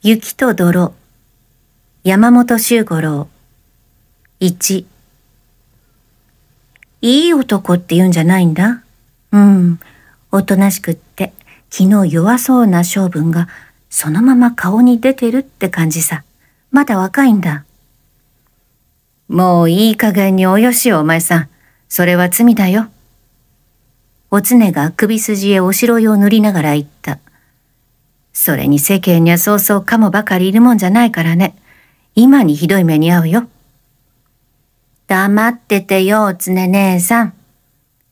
雪と泥山本周五郎1いい男って言うんじゃないんだうんおとなしくって昨日弱そうな性分がそのまま顔に出てるって感じさまだ若いんだもういい加減におよしよお前さんそれは罪だよおつねが首筋へおしろいを塗りながら言ったそれに世間にはそうそうかもばかりいるもんじゃないからね。今にひどい目に遭うよ。黙っててよ、つね姉さん。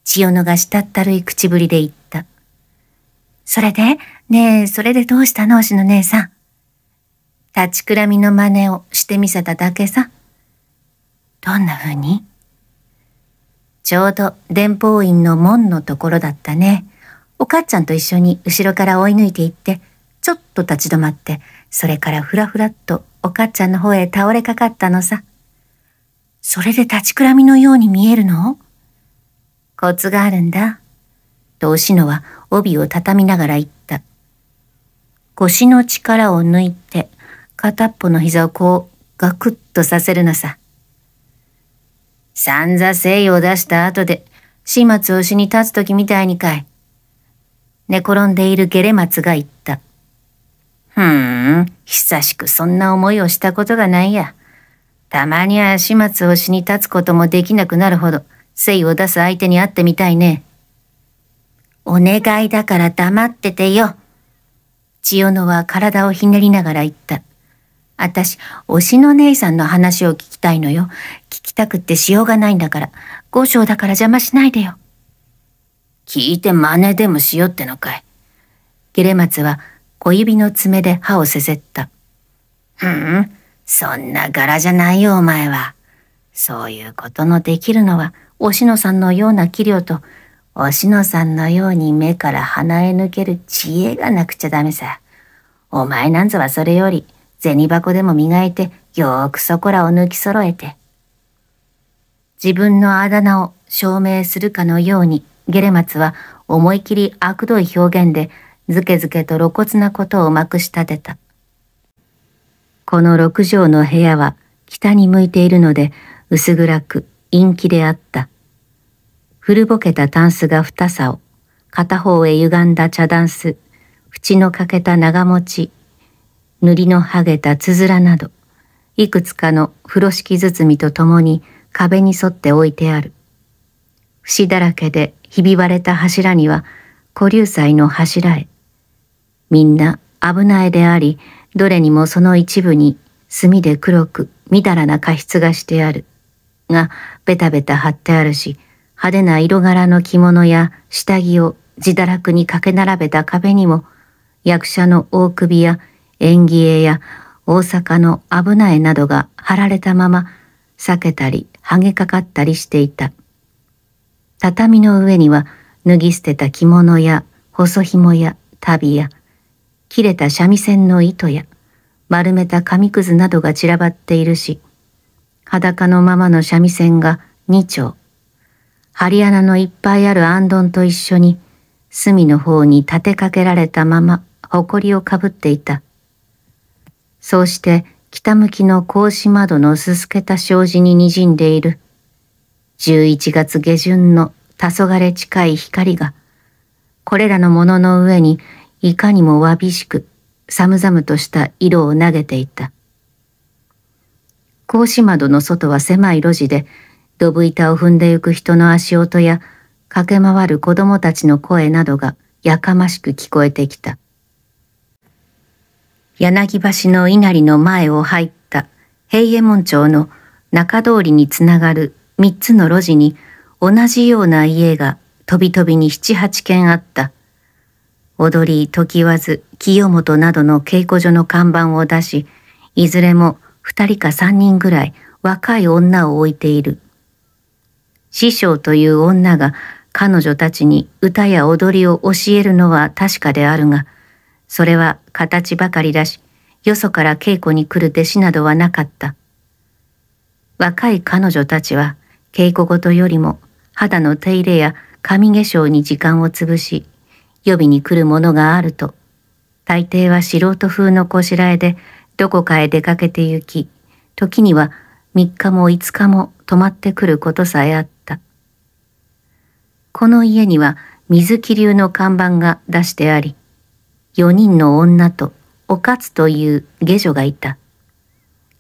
千代のがしたったるい口ぶりで言った。それでねえ、それでどうしたの、おしの姉さん。立ちくらみの真似をしてみせただけさ。どんな風にちょうど伝法院の門のところだったね。おかちゃんと一緒に後ろから追い抜いて行って、ちょっと立ち止まって、それからふらふらっとおかっちゃんの方へ倒れかかったのさ。それで立ちくらみのように見えるのコツがあるんだ。とおしのは帯を畳みながら言った。腰の力を抜いて、片っぽの膝をこうガクッとさせるのさ。散々誠意を出した後で、始末をしに立つ時みたいにかい。寝転んでいるゲレ松が言った。ふーん、久しくそんな思いをしたことがないや。たまには始末をしに立つこともできなくなるほど、誠意を出す相手に会ってみたいね。お願いだから黙っててよ。千代野は体をひねりながら言った。あたし、推しの姉さんの話を聞きたいのよ。聞きたくってしようがないんだから。五章だから邪魔しないでよ。聞いて真似でもしようってのかい。ゲレマツは小指の爪で歯をせせった。うん、そんな柄じゃないよお前は。そういうことのできるのは、おしのさんのような器量と、おしのさんのように目から鼻へ抜ける知恵がなくちゃダメさ。お前なんぞはそれより、銭箱でも磨いて、よーくそこらを抜き揃えて。自分のあだ名を証明するかのように、ゲレマツは思い切り悪どい表現でずけずけと露骨なことをまくし立てた。この六畳の部屋は北に向いているので薄暗く陰気であった。古ぼけたタンスが二竿、片方へ歪んだ茶ダンス、縁の欠けた長持ち、塗りの剥げたつづらなど、いくつかの風呂敷包みとともに壁に沿って置いてある。節だらけでひび割れた柱には、古流祭の柱へ、みんな危ないであり、どれにもその一部に墨で黒くみだらな過失がしてある。が、ベタベタ貼ってあるし、派手な色柄の着物や下着を自堕落にかけ並べた壁にも、役者の大首や縁起絵や大阪の危ないなどが貼られたまま、裂けたり、剥げかかったりしていた。畳の上には、脱ぎ捨てた着物や、細紐や、足袋や、切れた三味線の糸や丸めた紙くずなどが散らばっているし、裸のままの三味線が二丁、針穴のいっぱいあるあんどんと一緒に隅の方に立てかけられたまま埃をかぶっていた。そうして北向きの格子窓のすすけた障子に滲んでいる11月下旬の黄昏近い光がこれらのものの上にいかにもわびしく、寒々とした色を投げていた。格子窓の外は狭い路地で、ドブ板を踏んでゆく人の足音や、駆け回る子供たちの声などがやかましく聞こえてきた。柳橋の稲荷の前を入った平右衛門町の中通りにつながる三つの路地に同じような家がとびとびに七八軒あった。踊り、時わず、清本などの稽古所の看板を出し、いずれも二人か三人ぐらい若い女を置いている。師匠という女が彼女たちに歌や踊りを教えるのは確かであるが、それは形ばかりだし、よそから稽古に来る弟子などはなかった。若い彼女たちは稽古事よりも肌の手入れや髪化粧に時間を潰し、予備に来るものがあると、大抵は素人風のこしらえでどこかへ出かけて行き、時には3日も5日も泊まってくることさえあった。この家には水木流の看板が出してあり、4人の女とおかつという下女がいた。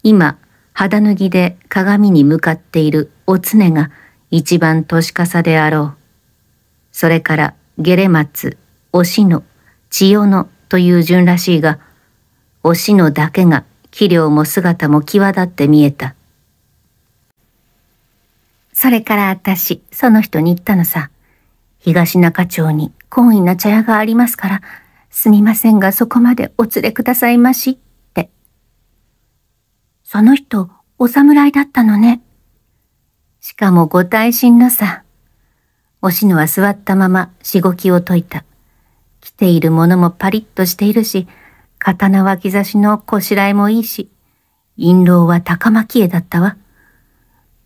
今、肌脱ぎで鏡に向かっているお常が一番年かさであろう。それからゲレ松、おしの、千代のという順らしいが、おしのだけが器量も姿も際立って見えた。それから私、その人に言ったのさ。東中町に懇意な茶屋がありますから、すみませんがそこまでお連れくださいましって。その人、お侍だったのね。しかもご大臣のさ。おしのは座ったまましごきを解いた。着ているものもパリッとしているし、刀脇差しのこしらえもいいし、印籠は高巻絵だったわ。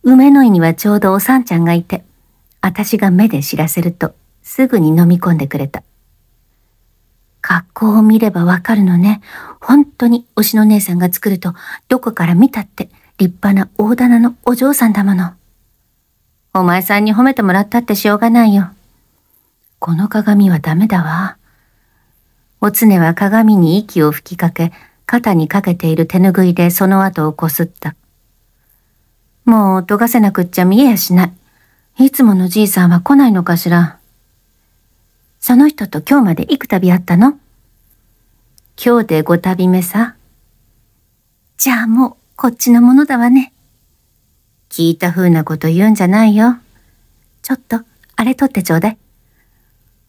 梅の井にはちょうどおさんちゃんがいて、私が目で知らせると、すぐに飲み込んでくれた。格好を見ればわかるのね。本当に推しの姉さんが作ると、どこから見たって立派な大棚のお嬢さんだもの。お前さんに褒めてもらったってしょうがないよ。この鏡はダメだわ。おつねは鏡に息を吹きかけ、肩にかけている手ぬぐいでその後をこすった。もう、とがせなくっちゃ見えやしない。いつものじいさんは来ないのかしら。その人と今日まで幾度会ったの今日で五度目さ。じゃあもう、こっちのものだわね。聞いた風なこと言うんじゃないよ。ちょっと、あれ取ってちょうだい。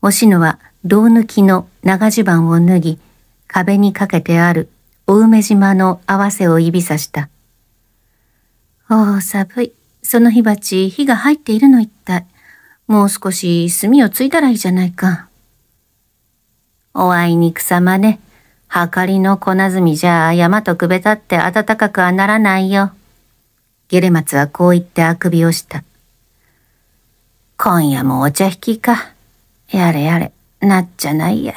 おしのは胴抜きの長襦袢を脱ぎ、壁にかけてあるお梅島の合わせを指さした。おお、寒い。その火鉢、火が入っているの一体。もう少し炭をついたらいいじゃないか。おあいにくさまね。はかりの粉炭じゃ山とくべたって暖かくはならないよ。ゲレマツはこう言ってあくびをした。今夜もお茶引きか。やれやれ。なっちゃないや。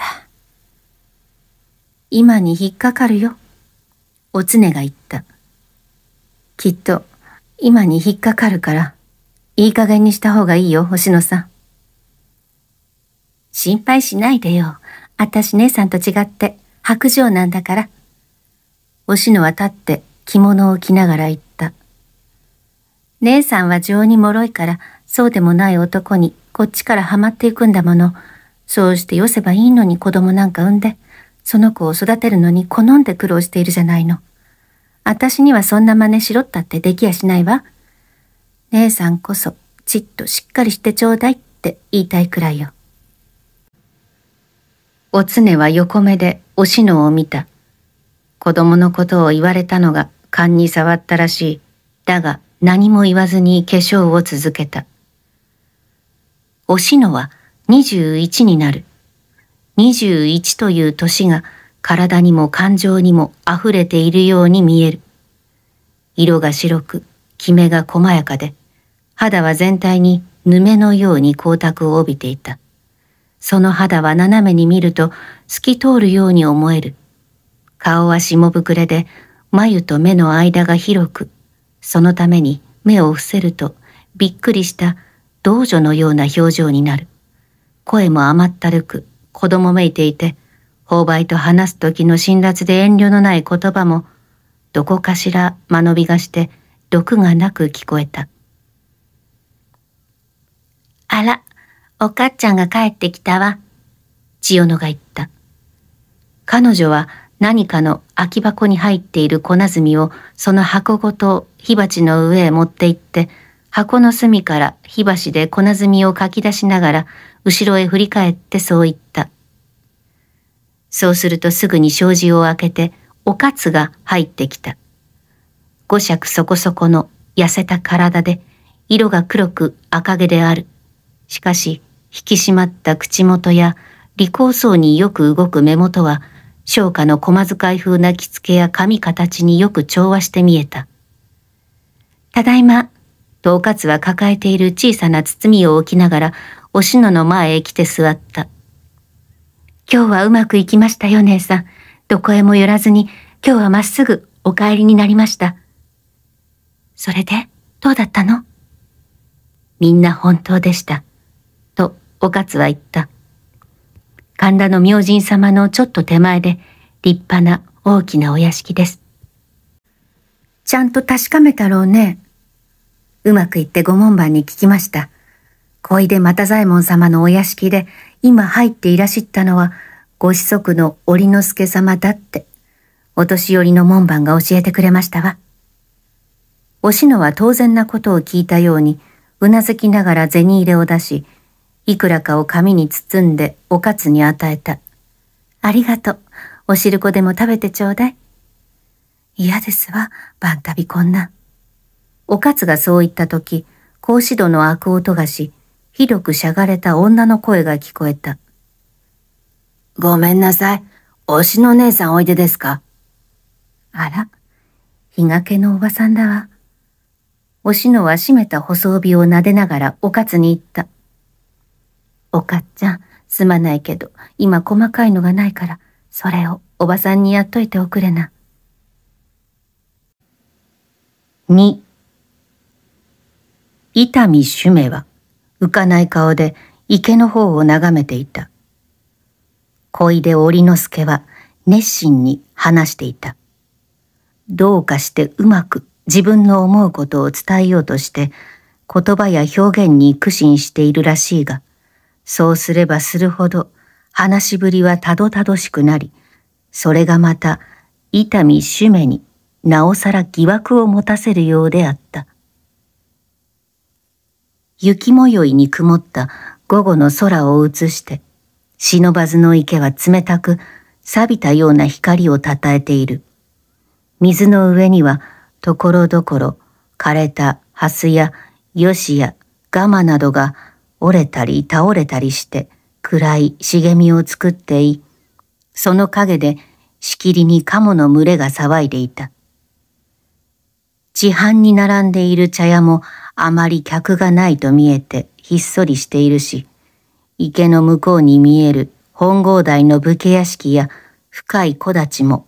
今に引っかかるよ。おつねが言った。きっと、今に引っかかるから、いい加減にした方がいいよ、星野さん。心配しないでよ。あたし姉さんと違って、白状なんだから。星野は立って着物を着ながら言った。姉さんは情に脆いから、そうでもない男にこっちからハマっていくんだもの。そうしてよせばいいのに子供なんか産んで、その子を育てるのに好んで苦労しているじゃないの。私にはそんな真似しろったってできやしないわ。姉さんこそ、ちっとしっかりしてちょうだいって言いたいくらいよ。おつねは横目でおしのを見た。子供のことを言われたのが勘に触ったらしい。だが何も言わずに化粧を続けた。おしのは21になる。21という年が体にも感情にも溢れているように見える。色が白く、キメが細やかで、肌は全体にぬめのように光沢を帯びていた。その肌は斜めに見ると透き通るように思える。顔は下膨れで、眉と目の間が広く、そのために目を伏せるとびっくりした道女のような表情になる。声も甘ったるく、子供めいていて、購買と話す時の辛辣で遠慮のない言葉も、どこかしら間延びがして、毒がなく聞こえた。あら、おかっちゃんが帰ってきたわ。千代野が言った。彼女は何かの空き箱に入っている小なをその箱ごと火鉢の上へ持って行って箱の隅から火箸で粉炭をかき出しながら、後ろへ振り返ってそう言った。そうするとすぐに障子を開けて、おかつが入ってきた。五尺そこそこの痩せた体で、色が黒く赤毛である。しかし、引き締まった口元や、利口そうによく動く目元は、昇華の駒使い風な着付けや髪形によく調和して見えた。ただいま、とおかつは抱えている小さな包みを置きながら、おしのの前へ来て座った。今日はうまくいきましたよ、姉さん。どこへも寄らずに、今日はまっすぐお帰りになりました。それで、どうだったのみんな本当でした。と、おかつは言った。神田の明神様のちょっと手前で、立派な大きなお屋敷です。ちゃんと確かめたろうね。うまくいって御門番に聞きました。小出又左衛門様のお屋敷で今入っていらしったのはご子息の織之助様だって、お年寄りの門番が教えてくれましたわ。おしのは当然なことを聞いたように、うなずきながら銭入れを出し、いくらかを紙に包んでおかつに与えた。ありがとう。お汁粉でも食べてちょうだい。嫌ですわ、晩旅こんな。おかつがそう言った時、格子戸の開く音がし、ひどくしゃがれた女の声が聞こえた。ごめんなさい。推しの姉さんおいでですかあら、日がけのおばさんだわ。おしのは閉めた細帯を撫でながらおかつに言った。おかっちゃん、すまないけど、今細かいのがないから、それをおばさんにやっといておくれな。2伊丹主名は浮かない顔で池の方を眺めていた。小出織之助は熱心に話していた。どうかしてうまく自分の思うことを伝えようとして言葉や表現に苦心しているらしいが、そうすればするほど話しぶりはたどたどしくなり、それがまた伊丹主めになおさら疑惑を持たせるようであった。雪模様に曇った午後の空を映して、忍ばずの池は冷たく錆びたような光をたたえている。水の上には、ところどころ枯れたハスやヨシやガマなどが折れたり倒れたりして暗い茂みを作ってい、その陰でしきりにカモの群れが騒いでいた。地飯に並んでいる茶屋もあまり客がないと見えてひっそりしているし、池の向こうに見える本郷台の武家屋敷や深い木立も、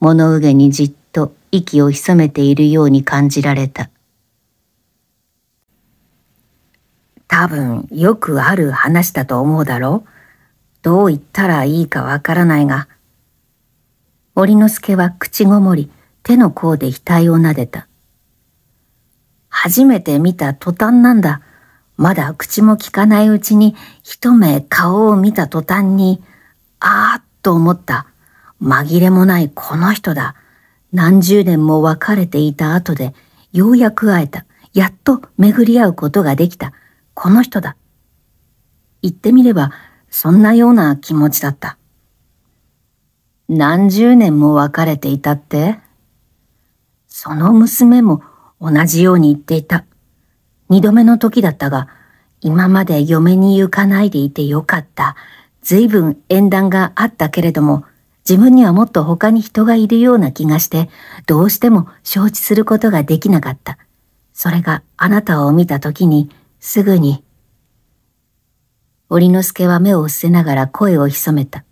物憂げにじっと息を潜めているように感じられた。多分よくある話だと思うだろう。どう言ったらいいかわからないが。織之助は口ごもり手の甲で額を撫でた。初めて見た途端なんだ。まだ口も聞かないうちに一目顔を見た途端に、ああっと思った。紛れもないこの人だ。何十年も別れていた後で、ようやく会えた。やっと巡り合うことができた。この人だ。言ってみれば、そんなような気持ちだった。何十年も別れていたってその娘も同じように言っていた。二度目の時だったが、今まで嫁に行かないでいてよかった。随分縁談があったけれども、自分にはもっと他に人がいるような気がして、どうしても承知することができなかった。それがあなたを見た時に、すぐに。織之助は目を伏せながら声を潜めた。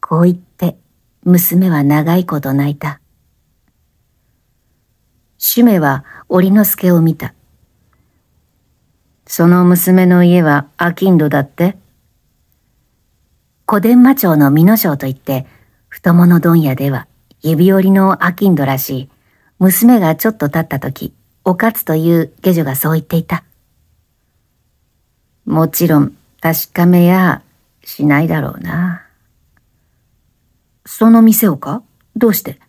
こう言って、娘は長いこと泣いた。主めは織之助を見た。その娘の家はきんどだって小伝馬町の美濃町といって、太もの問屋では指折りのきんどらしい、娘がちょっと経った時、おかつという下女がそう言っていた。もちろん確かめやしないだろうな。その店をかどうして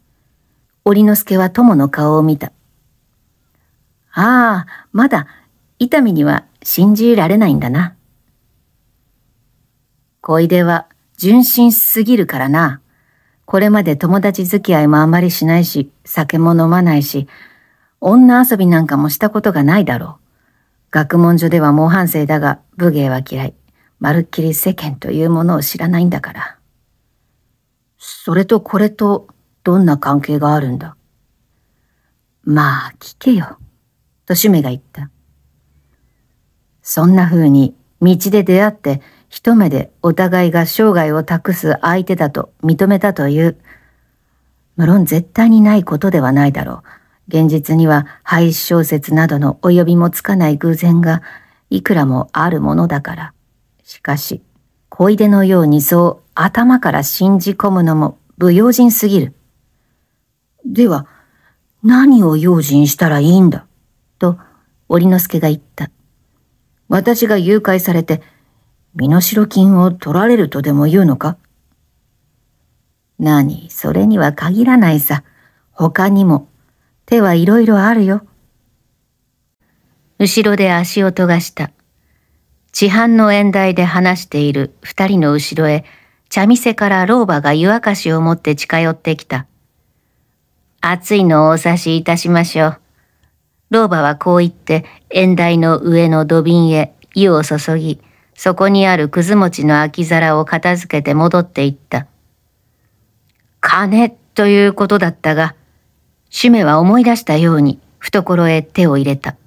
織之助は友の顔を見た。ああ、まだ、伊丹には信じられないんだな。小出は純真すぎるからな。これまで友達付き合いもあまりしないし、酒も飲まないし、女遊びなんかもしたことがないだろう。学問所では猛反省だが、武芸は嫌い。まるっきり世間というものを知らないんだから。それとこれと、どんな関係があるんだまあ、聞けよ。と主メが言った。そんな風に道で出会って一目でお互いが生涯を託す相手だと認めたという、無論絶対にないことではないだろう。現実には廃止小説などの及びもつかない偶然がいくらもあるものだから。しかし、小出のようにそう頭から信じ込むのも不用心すぎる。では、何を用心したらいいんだ織之助が言った。私が誘拐されて、身代金を取られるとでも言うのか何、それには限らないさ。他にも、手はいろいろあるよ。後ろで足音がした。地販の縁台で話している二人の後ろへ、茶店から老婆が湯沸かしを持って近寄ってきた。熱いのをお察しいたしましょう。老婆はこう言って縁台の上の土瓶へ湯を注ぎ、そこにあるくず餅の空き皿を片付けて戻っていった。金ということだったが、主メは思い出したように懐へ手を入れた。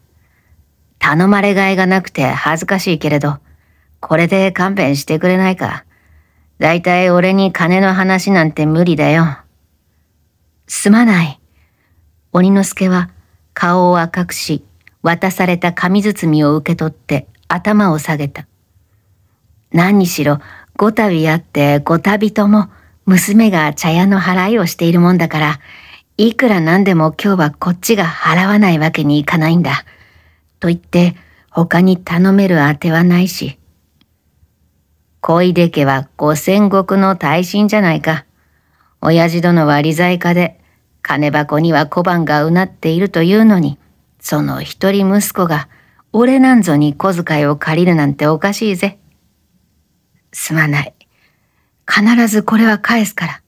頼まれがいがなくて恥ずかしいけれど、これで勘弁してくれないか。だいたい俺に金の話なんて無理だよ。すまない。鬼之助は顔を赤くし、渡された紙包みを受け取って頭を下げた。何にしろ、ごたびあってごたびとも娘が茶屋の払いをしているもんだから、いくらなんでも今日はこっちが払わないわけにいかないんだ。と言って他に頼めるあてはないし。小出家は五千石の大臣じゃないか。親父殿は理財家で金箱には小判がうなっているというのに、その一人息子が、俺なんぞに小遣いを借りるなんておかしいぜ。すまない。必ずこれは返すから。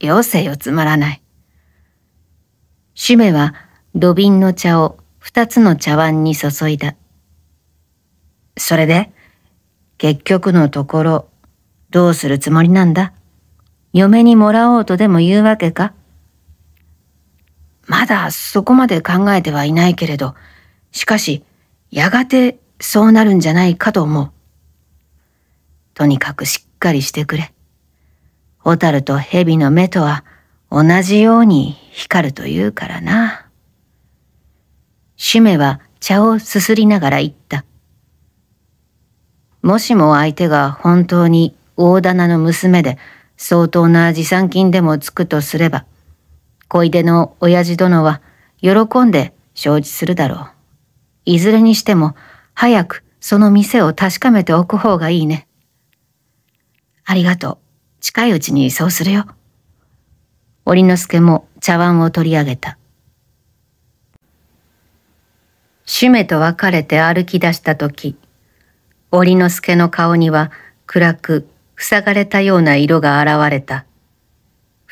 よせよつまらない。主めは土瓶の茶を二つの茶碗に注いだ。それで、結局のところ、どうするつもりなんだ嫁にもらおうとでも言うわけかまだそこまで考えてはいないけれど、しかし、やがてそうなるんじゃないかと思う。とにかくしっかりしてくれ。小樽と蛇の目とは同じように光るというからな。シメは茶をすすりながら言った。もしも相手が本当に大棚の娘で相当な持参金でもつくとすれば、小出の親父殿は喜んで承知するだろう。いずれにしても早くその店を確かめておく方がいいね。ありがとう。近いうちにそうするよ。織之助も茶碗を取り上げた。主めと別れて歩き出した時、織之助の顔には暗く塞がれたような色が現れた。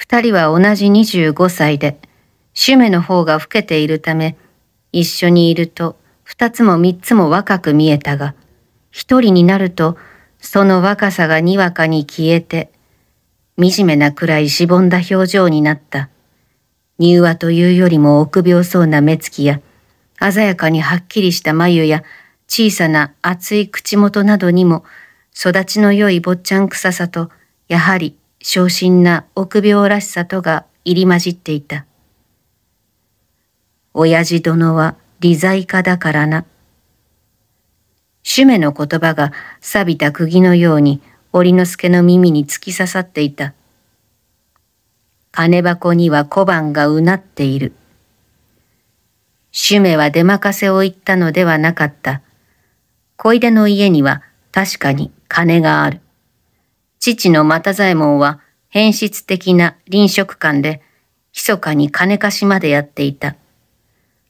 二人は同じ25歳で、シュメの方が老けているため、一緒にいると二つも三つも若く見えたが、一人になるとその若さがにわかに消えて、惨めなくらいしぼんだ表情になった。柔和というよりも臆病そうな目つきや、鮮やかにはっきりした眉や小さな厚い口元などにも、育ちの良い坊ちゃん臭さと、やはり昇進な臆病らしさとが入り混じっていた。親父殿は理財家だからな。主メの言葉が錆びた釘のように織之助の耳に突き刺さっていた。金箱には小判がうなっている。主メは出任せを言ったのではなかった。小出の家には確かに金がある。父の又左衛門は変質的な臨食官で、密かに金貸しまでやっていた。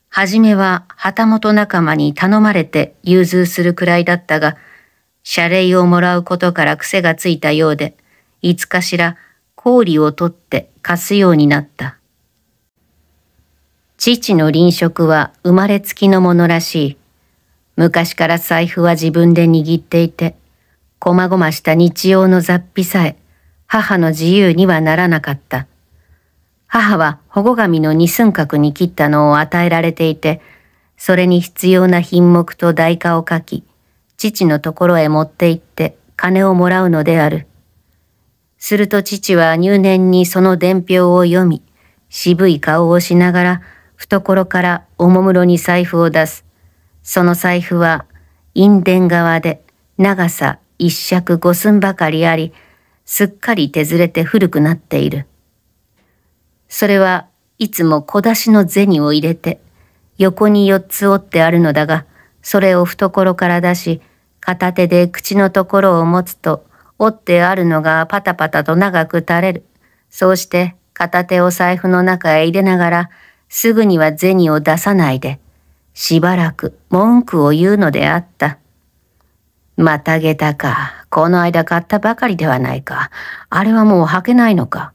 はじめは旗本仲間に頼まれて融通するくらいだったが、謝礼をもらうことから癖がついたようで、いつかしら氷を取って貸すようになった。父の臨食は生まれつきのものらしい。昔から財布は自分で握っていて、こまごました日曜の雑費さえ、母の自由にはならなかった。母は保護紙の二寸角に切ったのを与えられていて、それに必要な品目と代価を書き、父のところへ持って行って金をもらうのである。すると父は入念にその伝票を読み、渋い顔をしながら、懐からおもむろに財布を出す。その財布は、陰伝側で、長さ一尺五寸ばかりあり、すっかり手ずれて古くなっている。それはいつも小出しの銭を入れて、横に四つ折ってあるのだが、それを懐から出し、片手で口のところを持つと、折ってあるのがパタパタと長く垂れる。そうして片手を財布の中へ入れながら、すぐには銭を出さないで、しばらく文句を言うのであった。またげたか。この間買ったばかりではないか。あれはもう履けないのか。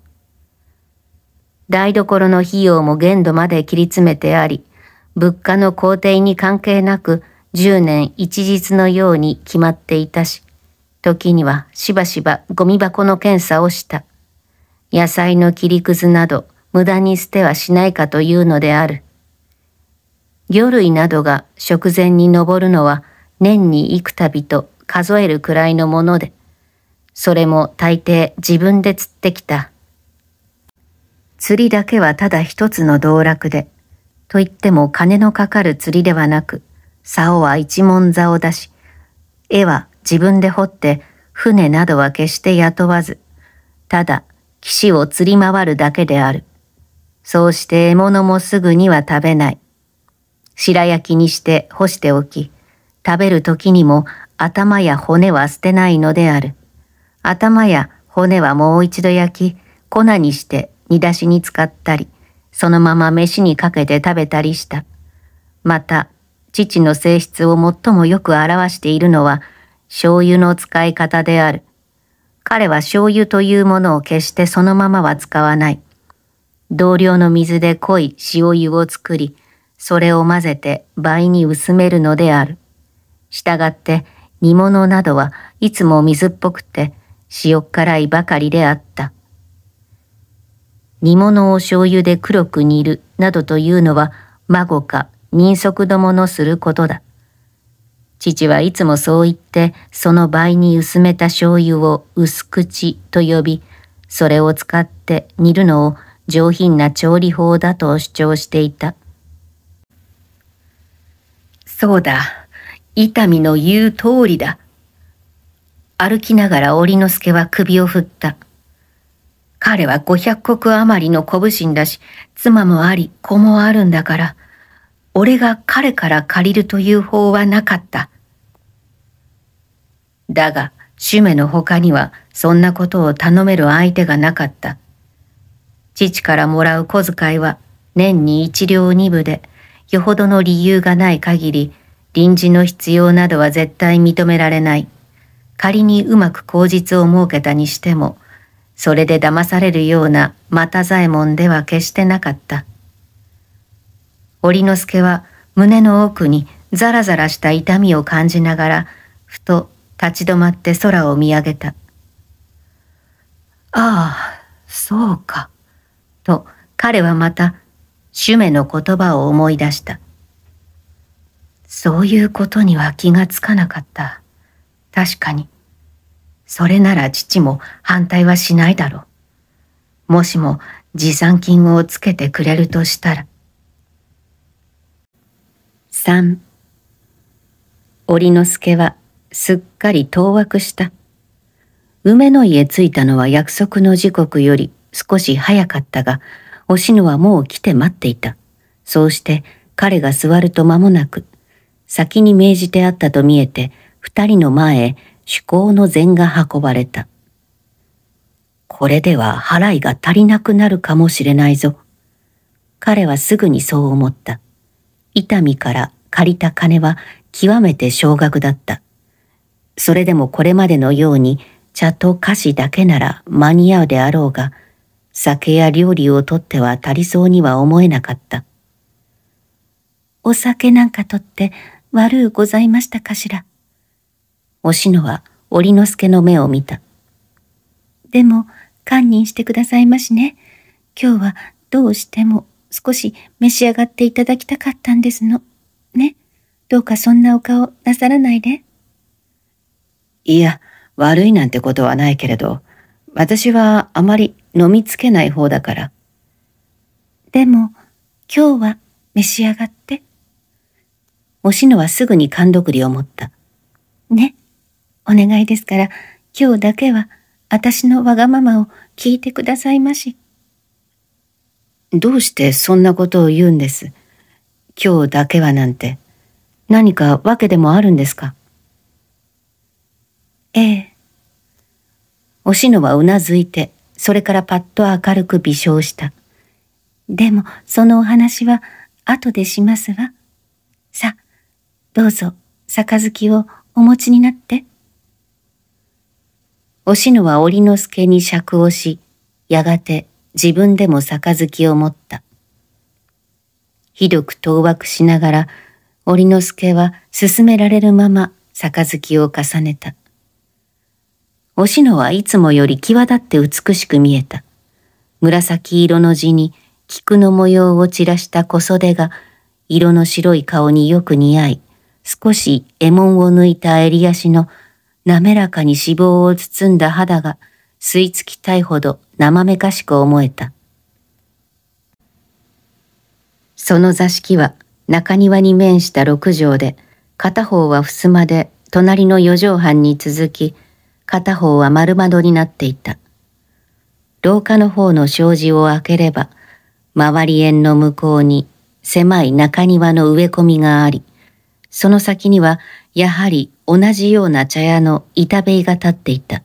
台所の費用も限度まで切り詰めてあり、物価の高程に関係なく10年一日のように決まっていたし、時にはしばしばゴミ箱の検査をした。野菜の切りくずなど無駄に捨てはしないかというのである。魚類などが食前に登るのは年に幾度と数えるくらいのもので、それも大抵自分で釣ってきた。釣りだけはただ一つの道楽で、と言っても金のかかる釣りではなく、竿は一文座を出し、絵は自分で掘って、船などは決して雇わず、ただ岸を釣り回るだけである。そうして獲物もすぐには食べない。白焼きにして干しておき、食べる時にも頭や骨は捨てないのである。頭や骨はもう一度焼き、粉にして煮出しに使ったり、そのまま飯にかけて食べたりした。また、父の性質を最もよく表しているのは、醤油の使い方である。彼は醤油というものを決してそのままは使わない。同僚の水で濃い塩油を作り、それを混ぜて倍に薄めるのである。したがって煮物などはいつも水っぽくて塩辛いばかりであった。煮物を醤油で黒く煮るなどというのは孫か人足どものすることだ。父はいつもそう言ってその倍に薄めた醤油を薄口と呼び、それを使って煮るのを上品な調理法だと主張していた。そうだ。伊丹の言う通りだ。歩きながら織之助は首を振った。彼は五百国余りの小武神だし、妻もあり、子もあるんだから、俺が彼から借りるという法はなかった。だが、主メの他には、そんなことを頼める相手がなかった。父からもらう小遣いは、年に一両二部で、よほどの理由がない限り、臨時の必要などは絶対認められない。仮にうまく口実を設けたにしても、それで騙されるような又左衛門では決してなかった。織之助は胸の奥にザラザラした痛みを感じながら、ふと立ち止まって空を見上げた。ああ、そうか。と彼はまた、主メの言葉を思い出した。そういうことには気がつかなかった。確かに。それなら父も反対はしないだろう。もしも持参金をつけてくれるとしたら。3織之助はすっかり当惑した。梅の家着いたのは約束の時刻より少し早かったが、おしのはもう来て待っていた。そうして彼が座ると間もなく、先に命じてあったと見えて、二人の前へ趣向の膳が運ばれた。これでは払いが足りなくなるかもしれないぞ。彼はすぐにそう思った。伊丹から借りた金は極めて少額だった。それでもこれまでのように茶と菓子だけなら間に合うであろうが、酒や料理をとっては足りそうには思えなかった。お酒なんかとって悪うございましたかしら。おしのは織之助の目を見た。でも、堪忍してくださいましね。今日はどうしても少し召し上がっていただきたかったんですの。ね。どうかそんなお顔なさらないで。いや、悪いなんてことはないけれど、私はあまり飲みつけない方だから。でも、今日は召し上がって。おしのはすぐに勘どくりを持った。ね、お願いですから、今日だけは、私のわがままを聞いてくださいまし。どうしてそんなことを言うんです。今日だけはなんて、何か訳でもあるんですかええ。おしのはうなずいて、それからパッと明るく微笑した。でも、そのお話は、後でしますわ。さあ、どうぞ、杯をお持ちになって。おしのは織之助に釈をし、やがて自分でも杯を持った。ひどく当惑しながら、織之助は進められるまま杯を重ねた。おしのはいつもより際立って美しく見えた。紫色の地に菊の模様を散らした小袖が色の白い顔によく似合い、少し絵紋を抜いた襟足の滑らかに脂肪を包んだ肌が吸い付きたいほど生めかしく思えた。その座敷は中庭に面した六畳で、片方は襖で隣の四畳半に続き、片方は丸窓になっていた。廊下の方の障子を開ければ、周り縁の向こうに狭い中庭の植え込みがあり、その先には、やはり同じような茶屋の板塀が立っていた。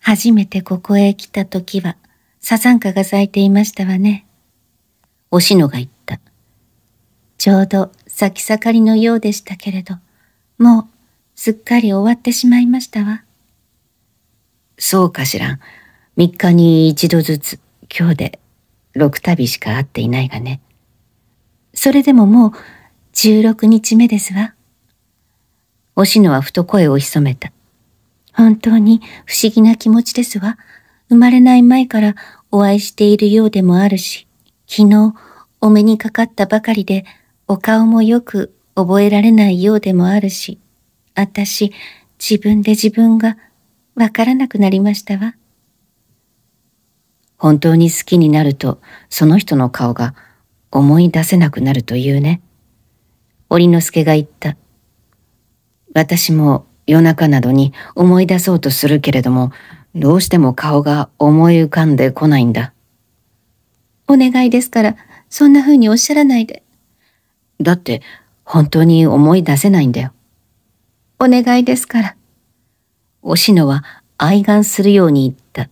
初めてここへ来た時は、サザンカが咲いていましたわね。おしのが言った。ちょうど咲き盛りのようでしたけれど、もうすっかり終わってしまいましたわ。そうかしらん。三日に一度ずつ、今日で六旅しか会っていないがね。それでももう16日目ですわ。おしのはふと声を潜めた。本当に不思議な気持ちですわ。生まれない前からお会いしているようでもあるし、昨日お目にかかったばかりで、お顔もよく覚えられないようでもあるし、あたし、自分で自分がわからなくなりましたわ。本当に好きになると、その人の顔が思い出せなくなるというね。織之助が言った。私も夜中などに思い出そうとするけれども、どうしても顔が思い浮かんでこないんだ。お願いですから、そんな風におっしゃらないで。だって、本当に思い出せないんだよ。お願いですから。おしのは愛願するように言った。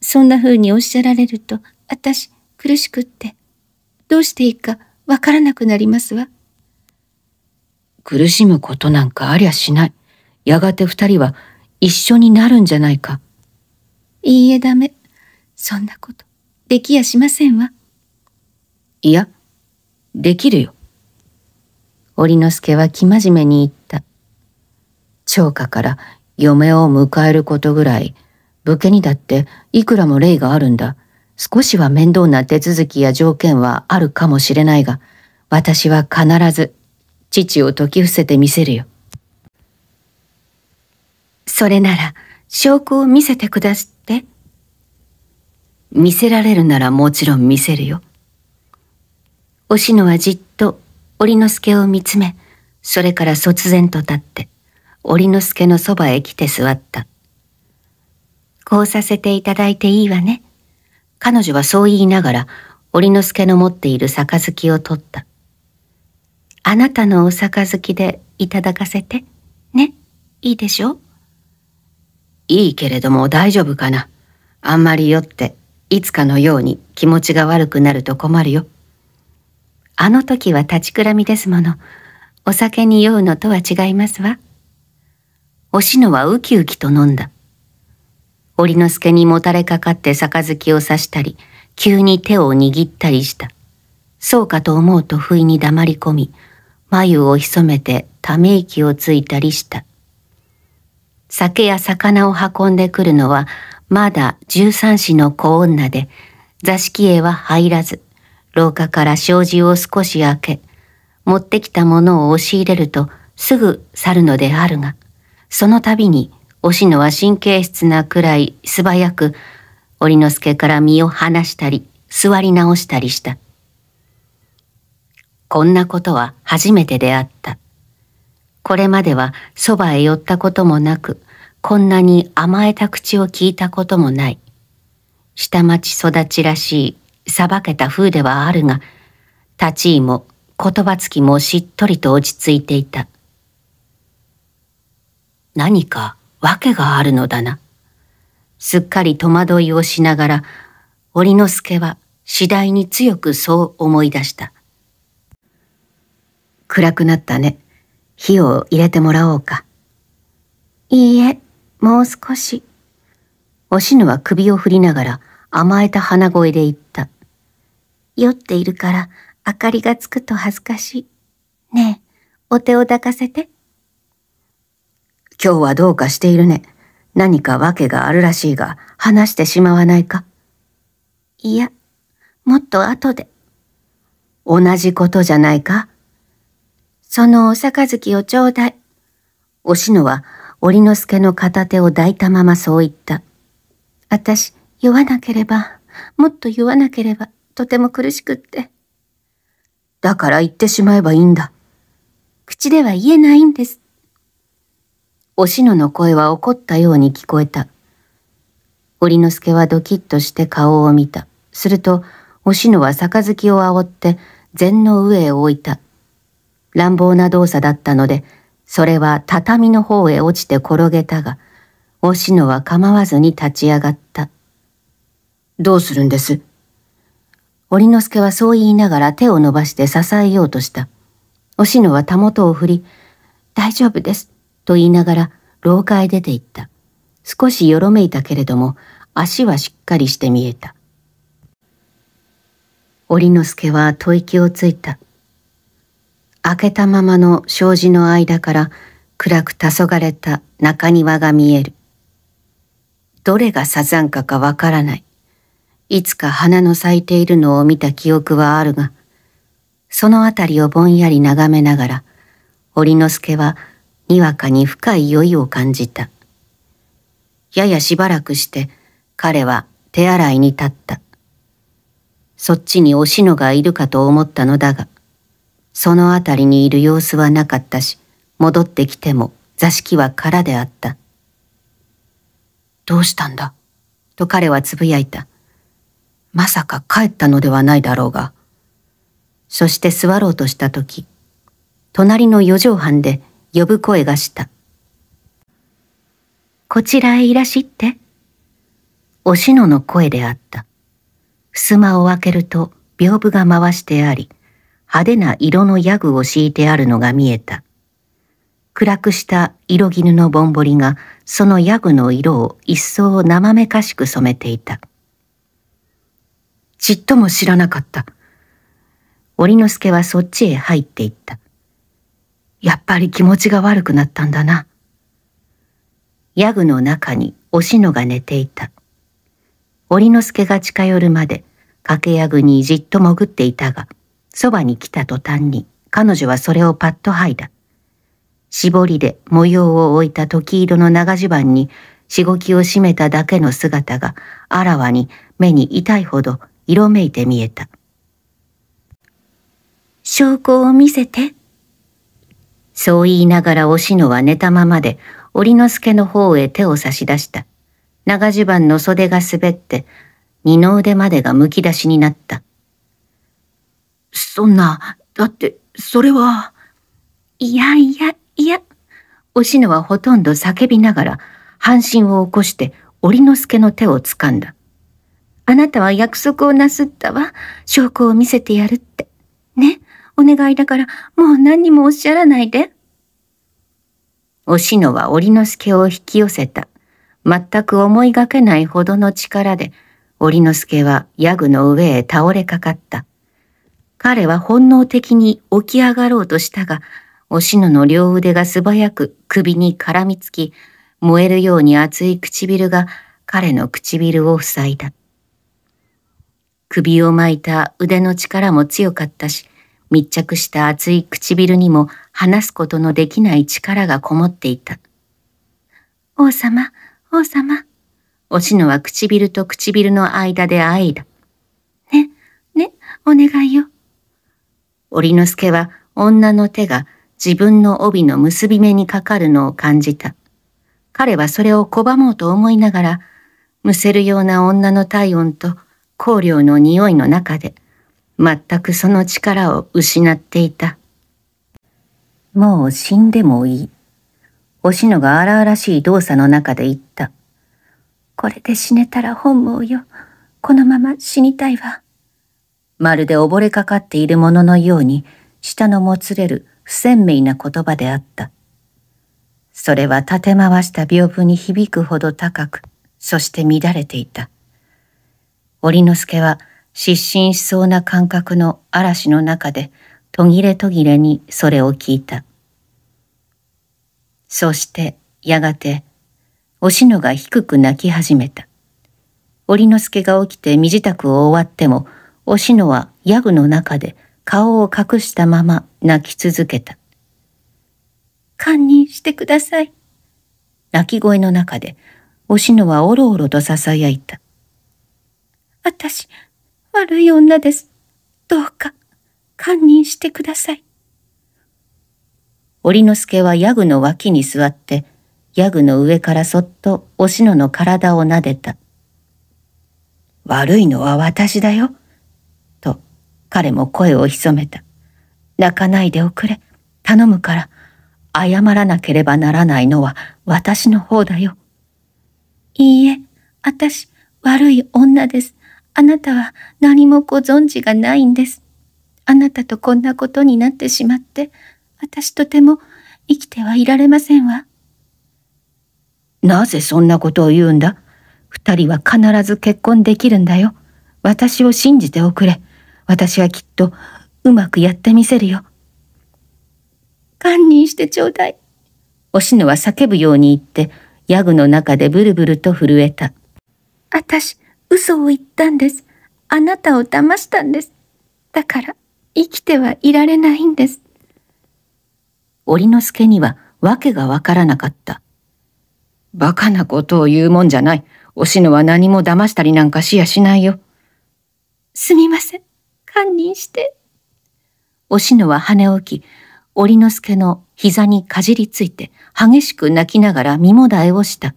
そんな風におっしゃられると、私、苦しくって、どうしていいかわからなくなりますわ。苦しむことなんかありゃしない。やがて二人は一緒になるんじゃないか。いいえダメ。そんなこと、できやしませんわ。いや、できるよ。織之助は生真面目に言った。長家から嫁を迎えることぐらい、武家にだっていくらも礼があるんだ。少しは面倒な手続きや条件はあるかもしれないが、私は必ず父を説き伏せてみせるよ。それなら証拠を見せてくだすって。見せられるならもちろん見せるよ。おしのはじっと織之助を見つめ、それから突然と立って、織之助のそばへ来て座った。こうさせていただいていいわね。彼女はそう言いながら、織之助の持っている杯を取った。あなたのお杯でいただかせて。ね、いいでしょいいけれども大丈夫かな。あんまり酔って、いつかのように気持ちが悪くなると困るよ。あの時は立ちくらみですもの。お酒に酔うのとは違いますわ。おしのはウキウキと飲んだ。織之助にもたれかかって杯を刺したり、急に手を握ったりした。そうかと思うと不意に黙り込み、眉を潜めてため息をついたりした。酒や魚を運んでくるのは、まだ十三子の子女で、座敷へは入らず、廊下から障子を少し開け、持ってきたものを押し入れるとすぐ去るのであるが、その度におしのは神経質なくらい素早く、織之助から身を離したり、座り直したりした。こんなことは初めてであった。これまではそばへ寄ったこともなく、こんなに甘えた口を聞いたこともない。下町育ちらしい、さばけた風ではあるが、立ち居も言葉つきもしっとりと落ち着いていた。何か訳があるのだな。すっかり戸惑いをしながら、折之助は次第に強くそう思い出した。暗くなったね。火を入れてもらおうか。いいえ、もう少し。おしぬは首を振りながら甘えた鼻声で言った。酔っているから明かりがつくと恥ずかしい。ねえ、お手を抱かせて。今日はどうかしているね。何か訳があるらしいが、話してしまわないかいや、もっと後で。同じことじゃないかそのお杯をちょうだい。おしのは、織之助の片手を抱いたままそう言った。あたし、酔わなければ、もっと酔わなければ、とても苦しくって。だから言ってしまえばいいんだ。口では言えないんです。おしのの声は怒ったように聞こえた。織之助はドキッとして顔を見た。すると、おしのは杯を煽って、禅の上へ置いた。乱暴な動作だったので、それは畳の方へ落ちて転げたが、おしのは構わずに立ち上がった。どうするんです織之助はそう言いながら手を伸ばして支えようとした。おしのはたもとを振り、大丈夫です。と言いながら廊下へ出て行った。少しよろめいたけれども、足はしっかりして見えた。織之助は吐息をついた。開けたままの障子の間から暗く黄昏た中庭が見える。どれがサザンカかわからない。いつか花の咲いているのを見た記憶はあるが、そのあたりをぼんやり眺めながら、織之助はにわかに深い酔いを感じた。ややしばらくして彼は手洗いに立った。そっちにおしのがいるかと思ったのだが、その辺りにいる様子はなかったし、戻ってきても座敷は空であった。どうしたんだと彼はつぶやいた。まさか帰ったのではないだろうが。そして座ろうとした時、隣の四畳半で呼ぶ声がした。こちらへいらしって。おしのの声であった。襖を開けると屏風が回してあり、派手な色のヤグを敷いてあるのが見えた。暗くした色絹のぼんぼりがそのヤグの色を一層生めかしく染めていた。ちっとも知らなかった。織之助はそっちへ入っていった。やっぱり気持ちが悪くなったんだな。ヤグの中におしのが寝ていた。織之助が近寄るまで掛けヤグにじっと潜っていたが、そばに来た途端に彼女はそれをパッと剥いだ。絞りで模様を置いた時色の長襦袢にしごきを締めただけの姿があらわに目に痛いほど色めいて見えた。証拠を見せて。そう言いながらおしのは寝たままで、織之助の方へ手を差し出した。長襦袢の袖が滑って、二の腕までがむき出しになった。そんな、だって、それは。いやいや、いや。おしのはほとんど叫びながら、半身を起こして織之助の手を掴んだ。あなたは約束をなすったわ。証拠を見せてやるって。ね。お願いだから、もう何にもおっしゃらないで。おしのは織之助を引き寄せた。全く思いがけないほどの力で、織之助はヤグの上へ倒れかかった。彼は本能的に起き上がろうとしたが、おしのの両腕が素早く首に絡みつき、燃えるように熱い唇が彼の唇を塞いだ。首を巻いた腕の力も強かったし、密着した熱い唇にも話すことのできない力がこもっていた。王様、王様。おしのは唇と唇の間で愛いだ。ね、ね、お願いよ。織之助は女の手が自分の帯の結び目にかかるのを感じた。彼はそれを拒もうと思いながら、むせるような女の体温と香料の匂いの中で、全くその力を失っていた。もう死んでもいい。おしのが荒々しい動作の中で言った。これで死ねたら本望よ。このまま死にたいわ。まるで溺れかかっているもののように、舌のもつれる不鮮明な言葉であった。それは立て回した屏風に響くほど高く、そして乱れていた。織之助は失神しそうな感覚の嵐の中で途切れ途切れにそれを聞いた。そしてやがておしのが低く泣き始めた。織之助が起きて身支度を終わってもおしのはヤグの中で顔を隠したまま泣き続けた。堪忍してください。泣き声の中でおしのはおろおろと囁いた。私、悪い女です。どうか、堪忍してください。織之助はヤグの脇に座って、ヤグの上からそっとおしのの体を撫でた。悪いのは私だよ。と、彼も声を潜めた。泣かないでおくれ。頼むから。謝らなければならないのは私の方だよ。いいえ、私、悪い女です。あなたは何もご存知がないんです。あなたとこんなことになってしまって、私とても生きてはいられませんわ。なぜそんなことを言うんだ二人は必ず結婚できるんだよ。私を信じておくれ。私はきっとうまくやってみせるよ。堪忍してちょうだい。おしのは叫ぶように言って、ヤグの中でブルブルと震えた。あたし、嘘を言ったんです。あなたを騙したんです。だから、生きてはいられないんです。織之助には訳がわからなかった。バカなことを言うもんじゃない。おしのは何も騙したりなんかしやしないよ。すみません。堪忍して。おしのは羽を置き、織之助の膝にかじりついて激しく泣きながら身もだえをした。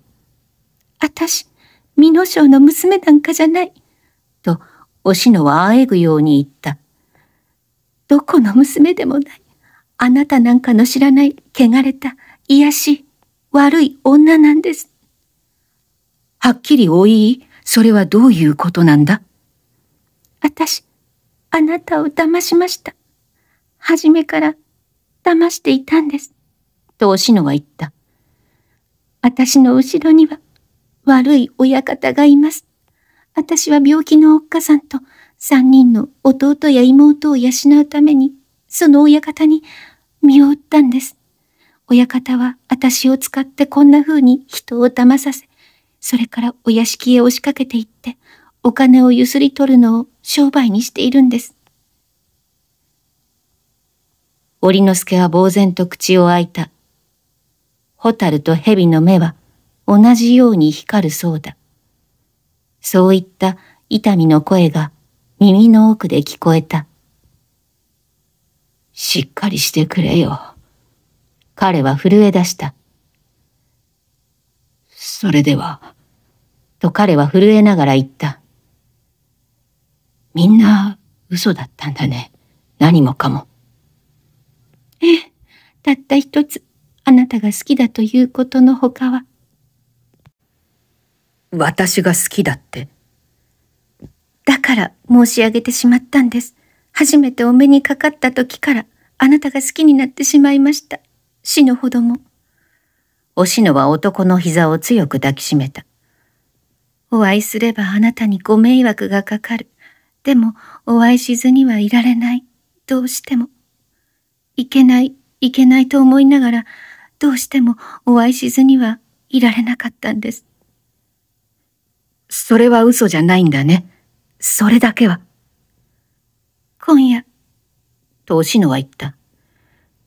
あたし、美濃将の娘なんかじゃない。と、おしのはあえぐように言った。どこの娘でもない。あなたなんかの知らない、汚れた、癒し、悪い女なんです。はっきりお言い、それはどういうことなんだ私、あなたを騙しました。はじめから騙していたんです。とおしのは言った。私の後ろには悪い親方がいます。私は病気のおっかさんと三人の弟や妹を養うために、その親方に身を売ったんです。親方は私を使ってこんな風に人を騙させ、それからお屋敷へ押しかけていって、お金をゆすり取るのを商売にしているんです。織之助は呆然と口を開いた。蛍と蛇の目は同じように光るそうだ。そういった痛みの声が耳の奥で聞こえた。しっかりしてくれよ。彼は震え出した。それでは、と彼は震えながら言った。みんな嘘だったんだね。何もかも。ええ、たった一つ、あなたが好きだということのほかは。私が好きだって。だから申し上げてしまったんです。初めてお目にかかった時からあなたが好きになってしまいました。死ぬほども。おしのは男の膝を強く抱きしめた。お会いすればあなたにご迷惑がかかる。でもお会いしずにはいられない。どうしても。いけない、いけないと思いながら、どうしてもお会いしずにはいられなかったんです。それは嘘じゃないんだね。それだけは。今夜、とおしのは言った。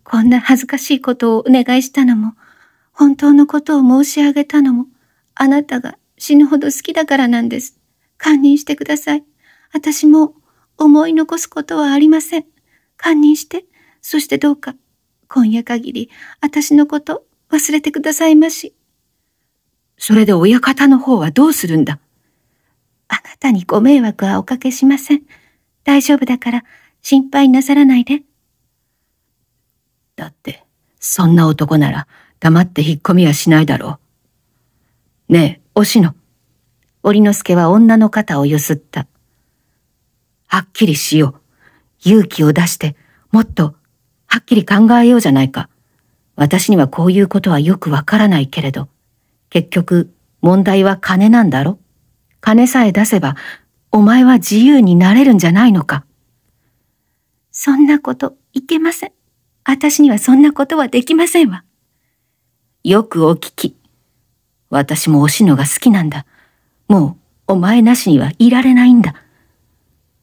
こんな恥ずかしいことをお願いしたのも、本当のことを申し上げたのも、あなたが死ぬほど好きだからなんです。堪忍してください。私も思い残すことはありません。堪忍して、そしてどうか、今夜限り、私のこと忘れてくださいまし。それで親方の方はどうするんだあなたにご迷惑はおかけしません。大丈夫だから心配なさらないで。だって、そんな男なら黙って引っ込みはしないだろう。ねえ、おしの。織之助は女の肩をゆすった。はっきりしよう。勇気を出して、もっと、はっきり考えようじゃないか。私にはこういうことはよくわからないけれど、結局、問題は金なんだろ金さえ出せば、お前は自由になれるんじゃないのか。そんなこと、いけません。私にはそんなことはできませんわ。よくお聞き。私もおしのが好きなんだ。もう、お前なしにはいられないんだ。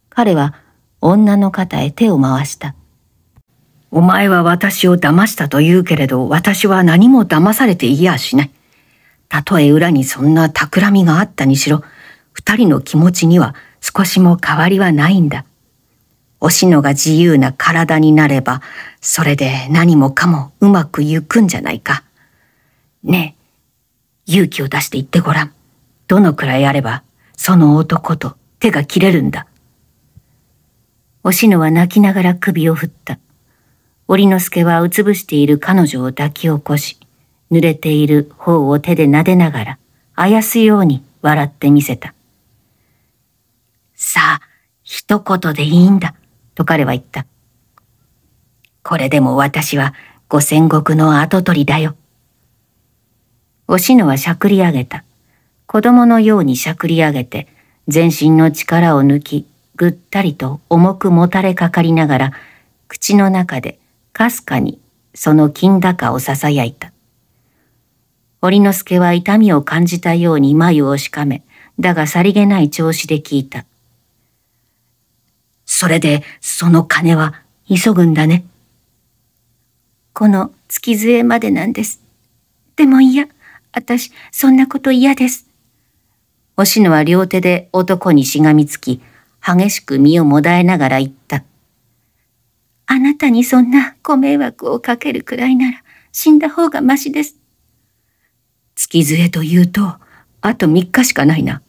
彼は、女の肩へ手を回した。お前は私を騙したと言うけれど、私は何も騙されていやしない。たとえ裏にそんな企みがあったにしろ、二人の気持ちには少しも変わりはないんだ。おしのが自由な体になれば、それで何もかもうまくいくんじゃないか。ねえ、勇気を出して言ってごらん。どのくらいあれば、その男と手が切れるんだ。おしのは泣きながら首を振った。織之助はうつぶしている彼女を抱き起こし、濡れている頬を手で撫でながら、あやすように笑ってみせた。さあ、一言でいいんだ、と彼は言った。これでも私は五千石の跡取りだよ。おしのはしゃくり上げた。子供のようにしゃくり上げて、全身の力を抜き、ぐったりと重くもたれかかりながら、口の中でかすかにその金高を囁いた。織之助は痛みを感じたように眉をしかめ、だがさりげない調子で聞いた。それで、その金は急ぐんだね。この月杖までなんです。でも嫌。私、そんなこと嫌です。おしのは両手で男にしがみつき、激しく身をもだえながら言った。あなたにそんなご迷惑をかけるくらいなら死んだ方がましです。月杖というと、あと3日しかないな。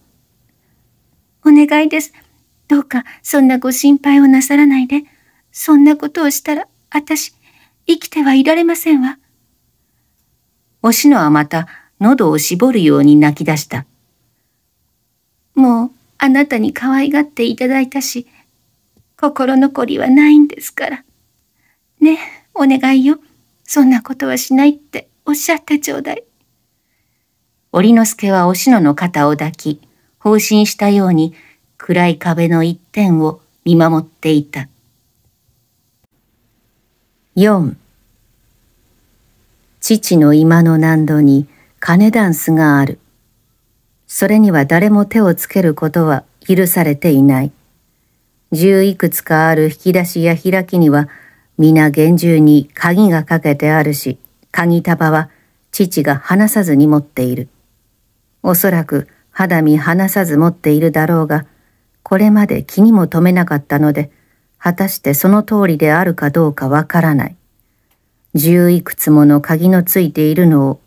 お願いです。どうかそんなご心配をなさらないで、そんなことをしたら、私、生きてはいられませんわ。おしのはまた、喉を絞るように泣き出した。もう、あなたに可愛がっていただいたし、心残りはないんですから。ねお願いよ。そんなことはしないっておっしゃってちょうだい。織之助はおしのの肩を抱き、放心したように暗い壁の一点を見守っていた。四。父の今の難度に金ダンスがある。それには誰も手をつけることは許されていない。十いくつかある引き出しや開きには皆厳重に鍵がかけてあるし、鍵束は父が離さずに持っている。おそらく肌身離さず持っているだろうが、これまで気にも留めなかったので、果たしてその通りであるかどうかわからない。十いくつもの鍵のついているのを、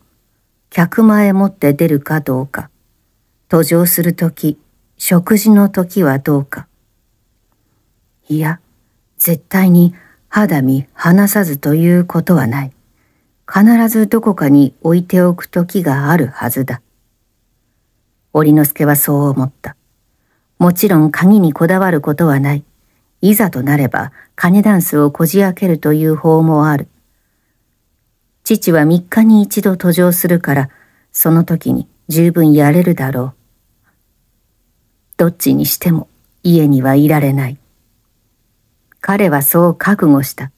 客前持って出るかどうか、途上するとき、食事のときはどうか。いや、絶対に肌身離さずということはない。必ずどこかに置いておくときがあるはずだ。織之助はそう思った。もちろん鍵にこだわることはない。いざとなれば金ダンスをこじ開けるという法もある。父は三日に一度途上するから、その時に十分やれるだろう。どっちにしても家にはいられない。彼はそう覚悟した。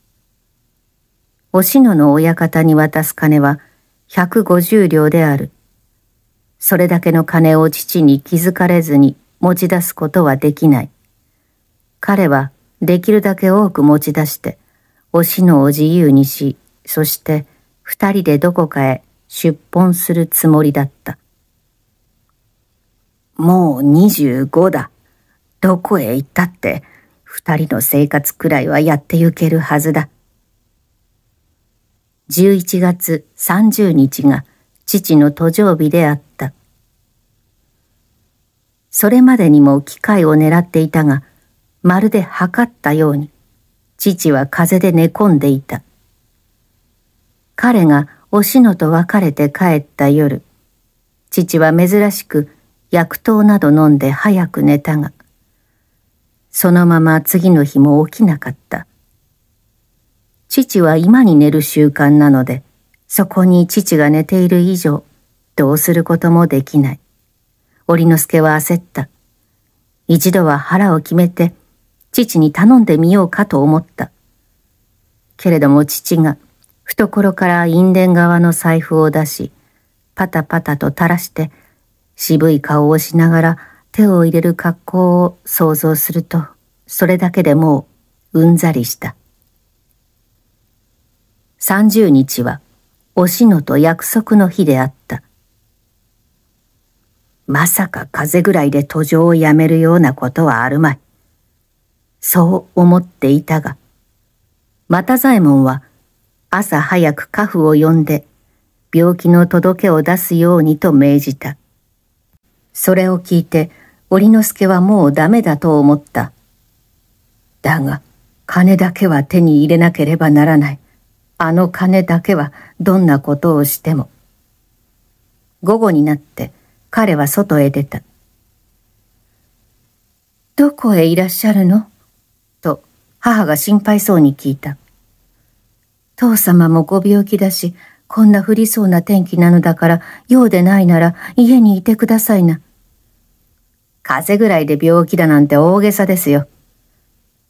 おしのの親方に渡す金は百五十両である。それだけの金を父に気づかれずに持ち出すことはできない。彼はできるだけ多く持ち出して、おしのを自由にし、そして二人でどこかへ出奔するつもりだった。もう二十五だ。どこへ行ったって、二人の生活くらいはやってゆけるはずだ。11月30日が父の途上日であった。それまでにも機会を狙っていたが、まるで測ったように、父は風で寝込んでいた。彼がおしのと別れて帰った夜、父は珍しく薬湯など飲んで早く寝たが、そのまま次の日も起きなかった。父は今に寝る習慣なので、そこに父が寝ている以上、どうすることもできない。織之助は焦った。一度は腹を決めて、父に頼んでみようかと思った。けれども父が、懐から印伝側の財布を出し、パタパタと垂らして、渋い顔をしながら手を入れる格好を想像すると、それだけでもううんざりした。30日は、おしのと約束の日であった。まさか風邪ぐらいで途上をやめるようなことはあるまい。そう思っていたが、又左衛門は朝早く家父を呼んで病気の届けを出すようにと命じた。それを聞いて織之助はもうダメだと思った。だが金だけは手に入れなければならない。あの金だけはどんなことをしても。午後になって彼は外へ出た。どこへいらっしゃるのと母が心配そうに聞いた。父様もご病気だし、こんな降りそうな天気なのだから、用でないなら家にいてくださいな。風ぐらいで病気だなんて大げさですよ。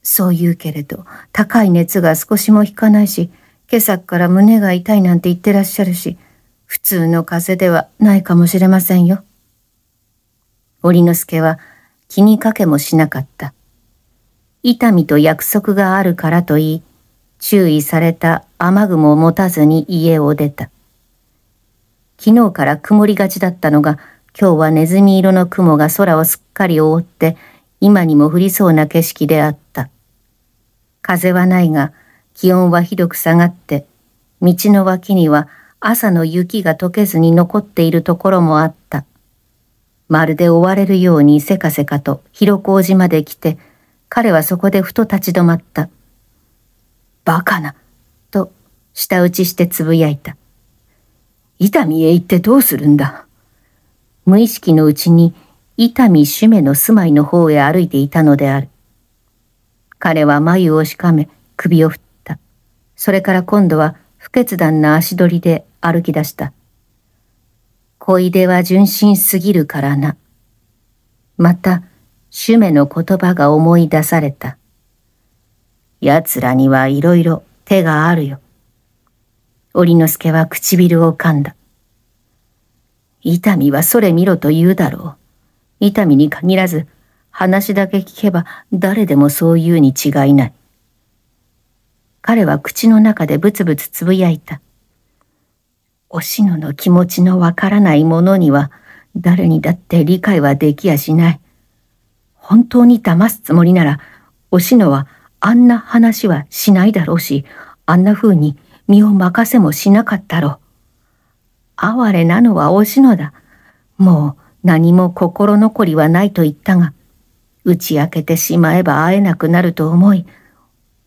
そう言うけれど、高い熱が少しも引かないし、今朝から胸が痛いなんて言ってらっしゃるし、普通の風邪ではないかもしれませんよ。織之助は気にかけもしなかった。痛みと約束があるからと言い、注意された雨雲を持たずに家を出た。昨日から曇りがちだったのが、今日はネズミ色の雲が空をすっかり覆って、今にも降りそうな景色であった。風はないが、気温はひどく下がって、道の脇には朝の雪が溶けずに残っているところもあった。まるで追われるようにせかせかと広小路まで来て、彼はそこでふと立ち止まった。バカな、と舌打ちしてつぶやいた。伊丹へ行ってどうするんだ。無意識のうちに伊丹主めの住まいの方へ歩いていたのである。彼は眉をしかめ首を振った。それから今度は不決断な足取りで歩き出した。小出は純真すぎるからな。また、シュメの言葉が思い出された。奴らにはいろいろ手があるよ。織之助は唇を噛んだ。痛みはそれ見ろと言うだろう。痛みに限らず、話だけ聞けば誰でもそう言うに違いない。彼は口の中でブツブツつぶやいた。おしのの気持ちのわからないものには、誰にだって理解はできやしない。本当に騙すつもりなら、おしのはあんな話はしないだろうし、あんな風に身を任せもしなかったろう。哀れなのはおしのだ。もう何も心残りはないと言ったが、打ち明けてしまえば会えなくなると思い、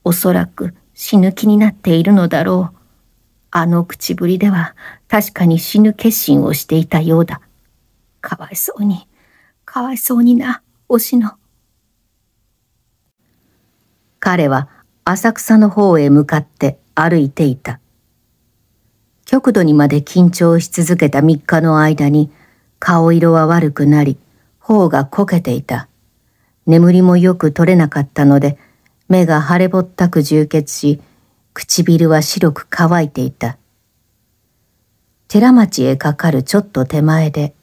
おそらく死ぬ気になっているのだろう。あの口ぶりでは確かに死ぬ決心をしていたようだ。かわいそうに、かわいそうにな、おしの。彼は浅草の方へ向かって歩いていた。極度にまで緊張し続けた3日の間に顔色は悪くなり、頬がこけていた。眠りもよく取れなかったので、目が腫れぼったく充血し、唇は白く乾いていた。寺町へかかるちょっと手前で、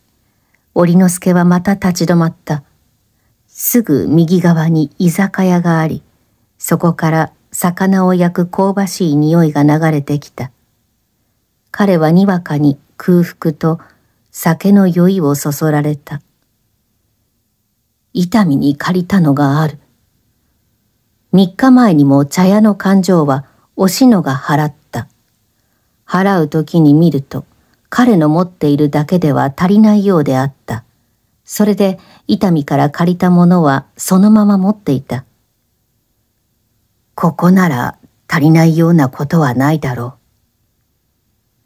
織之助はまた立ち止まった。すぐ右側に居酒屋があり、そこから魚を焼く香ばしい匂いが流れてきた。彼はにわかに空腹と酒の酔いをそそられた。痛みに借りたのがある。三日前にも茶屋の勘定はおしのが払った。払う時に見ると、彼の持っているだけでは足りないようであった。それで、伊丹から借りたものはそのまま持っていた。ここなら足りないようなことはないだろ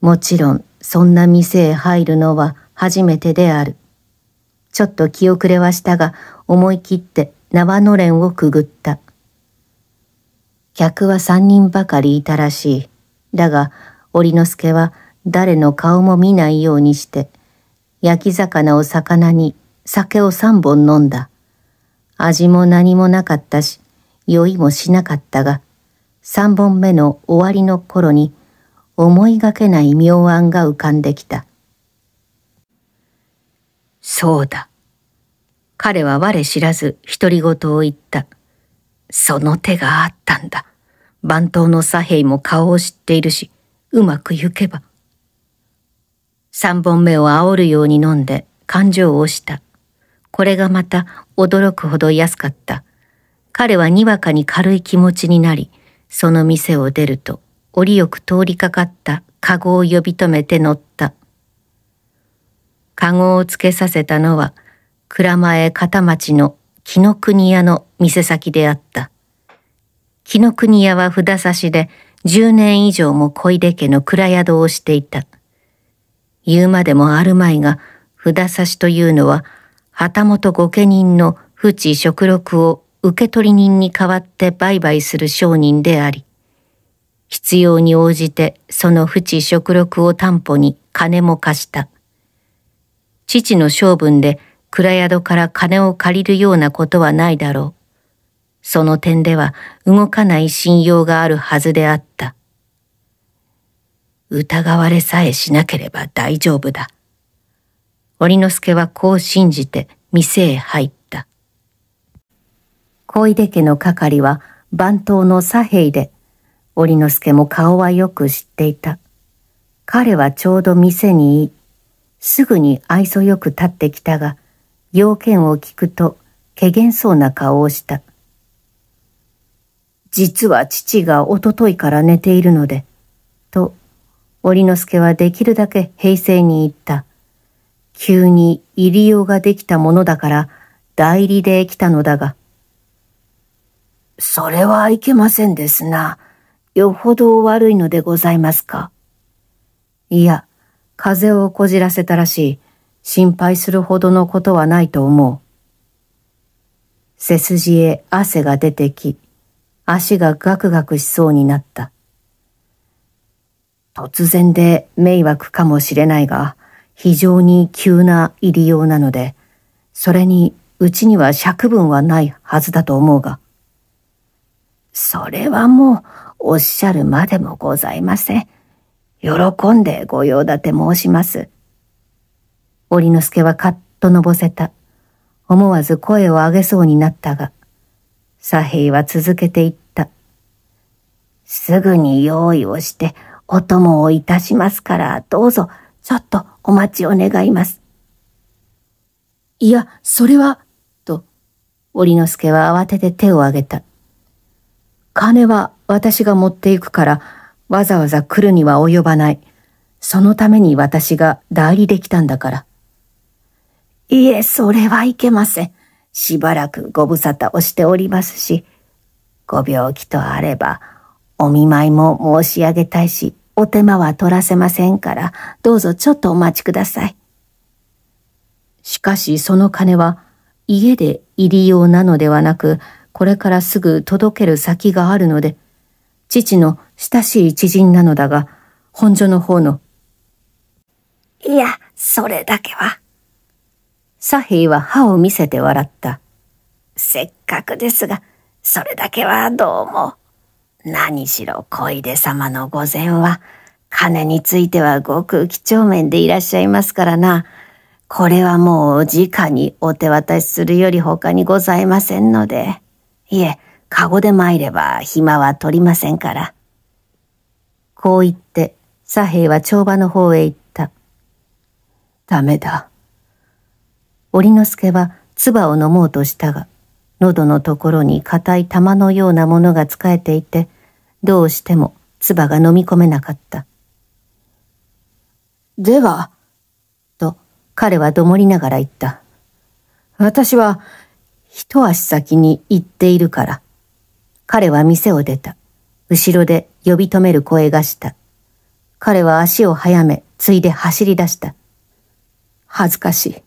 う。もちろん、そんな店へ入るのは初めてである。ちょっと気遅れはしたが、思い切って縄のれんをくぐった。客は三人ばかりいたらしい。だが、織之助は誰の顔も見ないようにして、焼き魚を魚に酒を三本飲んだ。味も何もなかったし、酔いもしなかったが、三本目の終わりの頃に思いがけない妙案が浮かんできた。そうだ。彼は我知らず独り言を言った。その手があったんだ。番頭の左平も顔を知っているし、うまく行けば。三本目を煽るように飲んで感情をした。これがまた驚くほど安かった。彼はにわかに軽い気持ちになり、その店を出ると、折よく通りかかったカゴを呼び止めて乗った。カゴをつけさせたのは、蔵前片町の紀の国屋の店先であった。紀の国屋は札差しで10年以上も小出家の蔵宿をしていた。言うまでもあるまいが札差しというのは旗本御家人の不知食禄を受取人に代わって売買する商人であり、必要に応じてその不知食禄を担保に金も貸した。父の性分で暗宿から金を借りるようなことはないだろう。その点では動かない信用があるはずであった。疑われさえしなければ大丈夫だ。織之助はこう信じて店へ入った。小出家の係は番頭の左兵で、織之助も顔はよく知っていた。彼はちょうど店にい、すぐに愛想よく立ってきたが、要件を聞くと、けげんそうな顔をした。実は父がおとといから寝ているので、と、織之助はできるだけ平静に言った。急に入りようができたものだから、代理で来たのだが。それはいけませんですな。よほど悪いのでございますか。いや、風邪をこじらせたらしい。心配するほどのことはないと思う。背筋へ汗が出てき、足がガクガクしそうになった。突然で迷惑かもしれないが、非常に急な入りようなので、それにうちには尺分はないはずだと思うが。それはもうおっしゃるまでもございません。喜んでご用立て申します。織之助はカッとのぼせた。思わず声を上げそうになったが、左平は続けていった。すぐに用意をして、お供をいたしますから、どうぞ、ちょっとお待ちを願います。いや、それは、と、織之助は慌てて手を挙げた。金は私が持っていくから、わざわざ来るには及ばない。そのために私が代理できたんだから。いえ、それはいけません。しばらくご無沙汰をしておりますし、ご病気とあれば、お見舞いも申し上げたいし、お手間は取らせませんから、どうぞちょっとお待ちください。しかしその金は、家で入りようなのではなく、これからすぐ届ける先があるので、父の親しい知人なのだが、本所の方の。いや、それだけは。サヘイは歯を見せて笑った。せっかくですが、それだけはどうも。何しろ小出様の御前は、金についてはごく貴帳面でいらっしゃいますからな。これはもう直にお手渡しするより他にございませんので。いえ、カゴで参れば暇は取りませんから。こう言って、左平は帳場の方へ行った。ダメだ。織之助は唾を飲もうとしたが、喉のところに硬い玉のようなものが使えていて、どうしても唾が飲み込めなかった。では、と彼はどもりながら言った。私は一足先に行っているから。彼は店を出た。後ろで呼び止める声がした。彼は足を早め、ついで走り出した。恥ずかしい。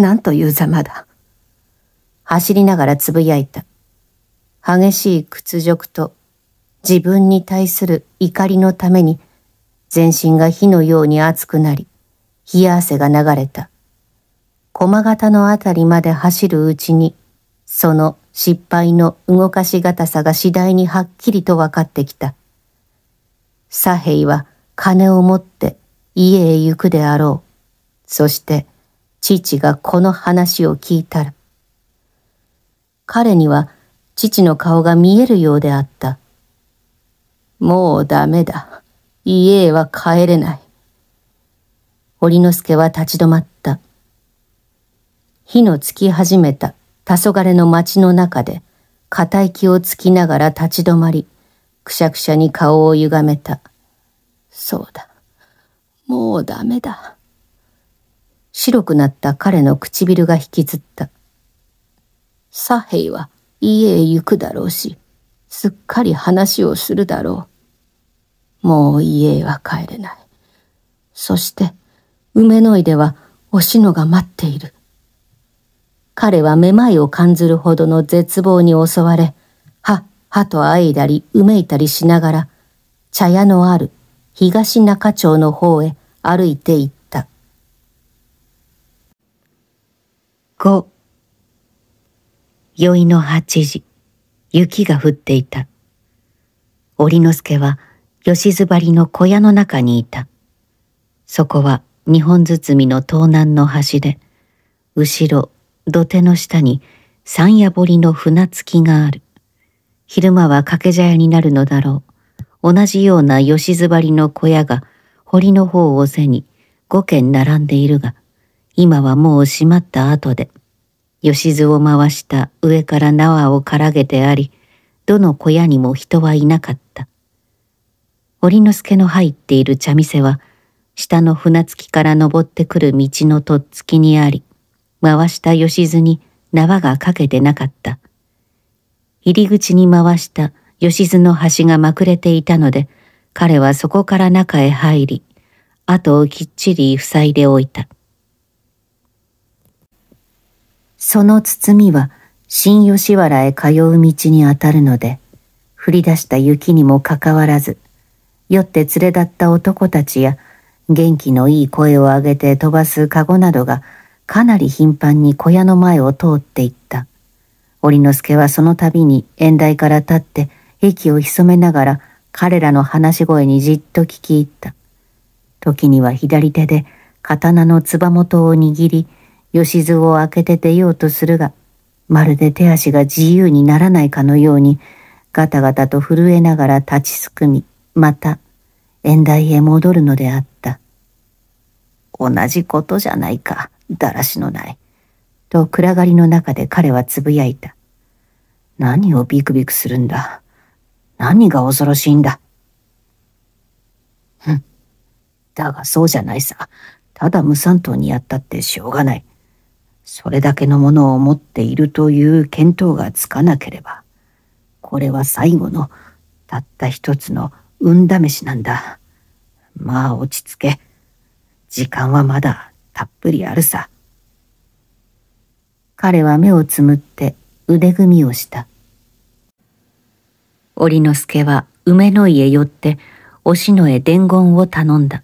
なんというざまだ。走りながらつぶやいた。激しい屈辱と自分に対する怒りのために全身が火のように熱くなり、冷や汗が流れた。駒形のあたりまで走るうちに、その失敗の動かしがさが次第にはっきりと分かってきた。左平は金を持って家へ行くであろう。そして父がこの話を聞いたら。彼には父の顔が見えるようであった。もうダメだ。家へは帰れない。堀之助は立ち止まった。火のつき始めた黄昏の街の中で、固い気をつきながら立ち止まり、くしゃくしゃに顔を歪めた。そうだ。もうダメだ。白くなった彼の唇が引きずった。サヘイは家へ行くだろうし、すっかり話をするだろう。もう家へは帰れない。そして、梅の井ではおしのが待っている。彼はめまいを感ずるほどの絶望に襲われ、は、はとあいだりうめいたりしながら、茶屋のある東中町の方へ歩いて行った。5宵の8時雪が降っていた織之助は吉津張りの小屋の中にいたそこは二本包の東南の端で後ろ土手の下に三夜堀の船着きがある昼間は掛け茶屋になるのだろう同じような吉津張りの小屋が堀の方を背に五軒並んでいるが今はもう閉まった後で、吉津を回した上から縄をからげてあり、どの小屋にも人はいなかった。織之助の入っている茶店は、下の船着きから登ってくる道のとっつきにあり、回した吉津に縄がかけてなかった。入り口に回した吉津の端がまくれていたので、彼はそこから中へ入り、後をきっちり塞いでおいた。その包みは新吉原へ通う道にあたるので、降り出した雪にもかかわらず、酔って連れ立った男たちや、元気のいい声を上げて飛ばすカゴなどが、かなり頻繁に小屋の前を通っていった。織之助はその度に縁台から立って、息を潜めながら、彼らの話し声にじっと聞き入った。時には左手で刀のつば元を握り、吉津を開けて出ようとするが、まるで手足が自由にならないかのように、ガタガタと震えながら立ちすくみ、また、縁台へ戻るのであった。同じことじゃないか、だらしのない。と暗がりの中で彼はつぶやいた。何をビクビクするんだ。何が恐ろしいんだ。ふん。だがそうじゃないさ。ただ無三頭にやったってしょうがない。それだけのものを持っているという見当がつかなければ、これは最後のたった一つの運試しなんだ。まあ落ち着け。時間はまだたっぷりあるさ。彼は目をつむって腕組みをした。織之助は梅の家寄っておしのへ伝言を頼んだ。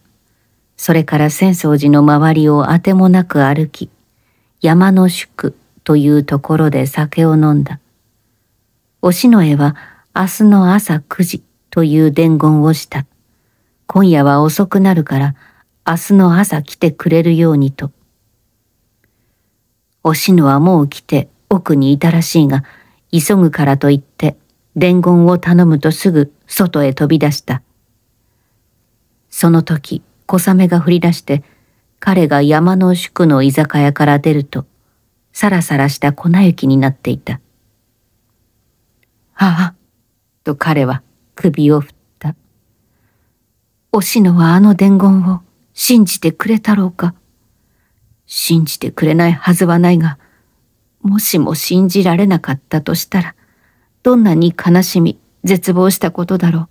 それから浅草寺の周りをあてもなく歩き、山の宿というところで酒を飲んだ。おしのえは明日の朝9時という伝言をした。今夜は遅くなるから明日の朝来てくれるようにと。おしのはもう来て奥にいたらしいが、急ぐからと言って伝言を頼むとすぐ外へ飛び出した。その時、小雨が降り出して彼が山の宿の居酒屋から出ると、さらさらした粉雪になっていた。ああ、と彼は首を振った。おしのはあの伝言を信じてくれたろうか。信じてくれないはずはないが、もしも信じられなかったとしたら、どんなに悲しみ、絶望したことだろう。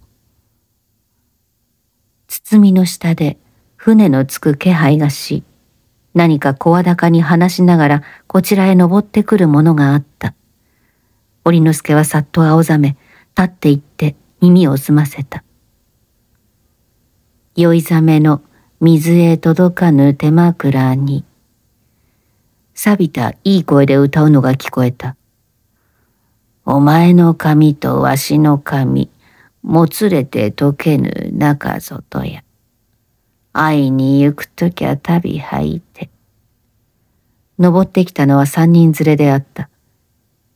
包みの下で船の着く気配がし、何か声高に話しながらこちらへ登ってくるものがあった。織之助はさっと青ざめ、立って行って耳を澄ませた。酔いざめの水へ届かぬ手枕に、錆びたいい声で歌うのが聞こえた。お前の髪とわしの髪、もつれて溶けぬ中外や。会いに行くときゃ旅履いて。登ってきたのは三人連れであった。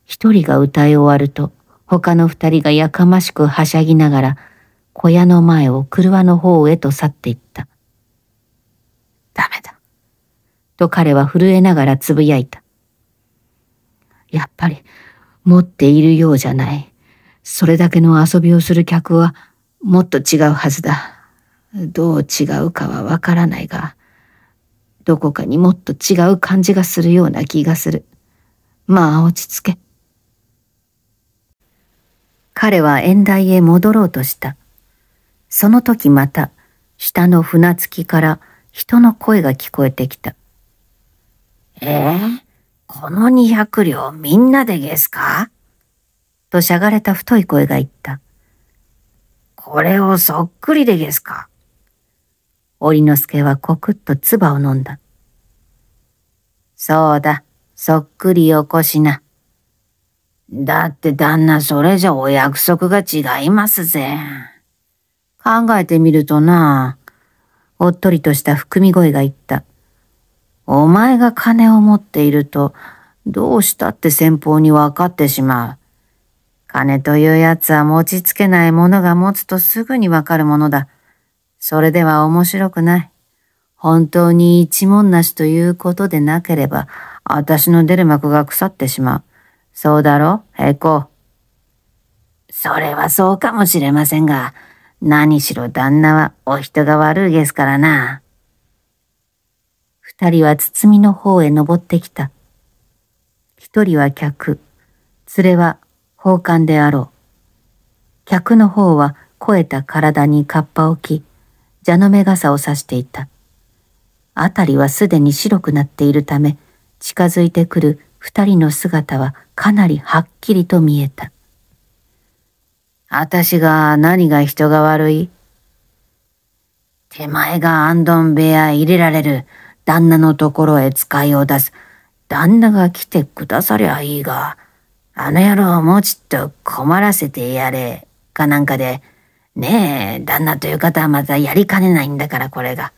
一人が歌い終わると、他の二人がやかましくはしゃぎながら、小屋の前を車の方へと去っていった。ダメだ。と彼は震えながらつぶやいた。やっぱり、持っているようじゃない。それだけの遊びをする客は、もっと違うはずだ。どう違うかはわからないが、どこかにもっと違う感じがするような気がする。まあ落ち着け。彼は縁台へ戻ろうとした。その時また、下の船着きから人の声が聞こえてきた。ええー、この二百両みんなでですかとしゃがれた太い声が言った。これをそっくりでゲすか織之助はコクッと唾を飲んだ。そうだ、そっくりよこしな。だって旦那それじゃお約束が違いますぜ。考えてみるとな、おっとりとした含み声が言った。お前が金を持っていると、どうしたって先方に分かってしまう。金というやつは持ちつけないものが持つとすぐに分かるものだ。それでは面白くない。本当に一文なしということでなければ、私の出る幕が腐ってしまう。そうだろ平行。それはそうかもしれませんが、何しろ旦那はお人が悪いですからな。二人は包みの方へ登ってきた。一人は客、連れは奉還であろう。客の方は肥えた体にカッパを着、蛇の目傘を差していた。あたりはすでに白くなっているため、近づいてくる二人の姿はかなりはっきりと見えた。あたしが何が人が悪い手前がアンドン部屋入れられる旦那のところへ使いを出す。旦那が来てくださりゃいいが、あの野郎をもうちっと困らせてやれ、かなんかで、ねえ、旦那という方はまたやりかねないんだからこれが。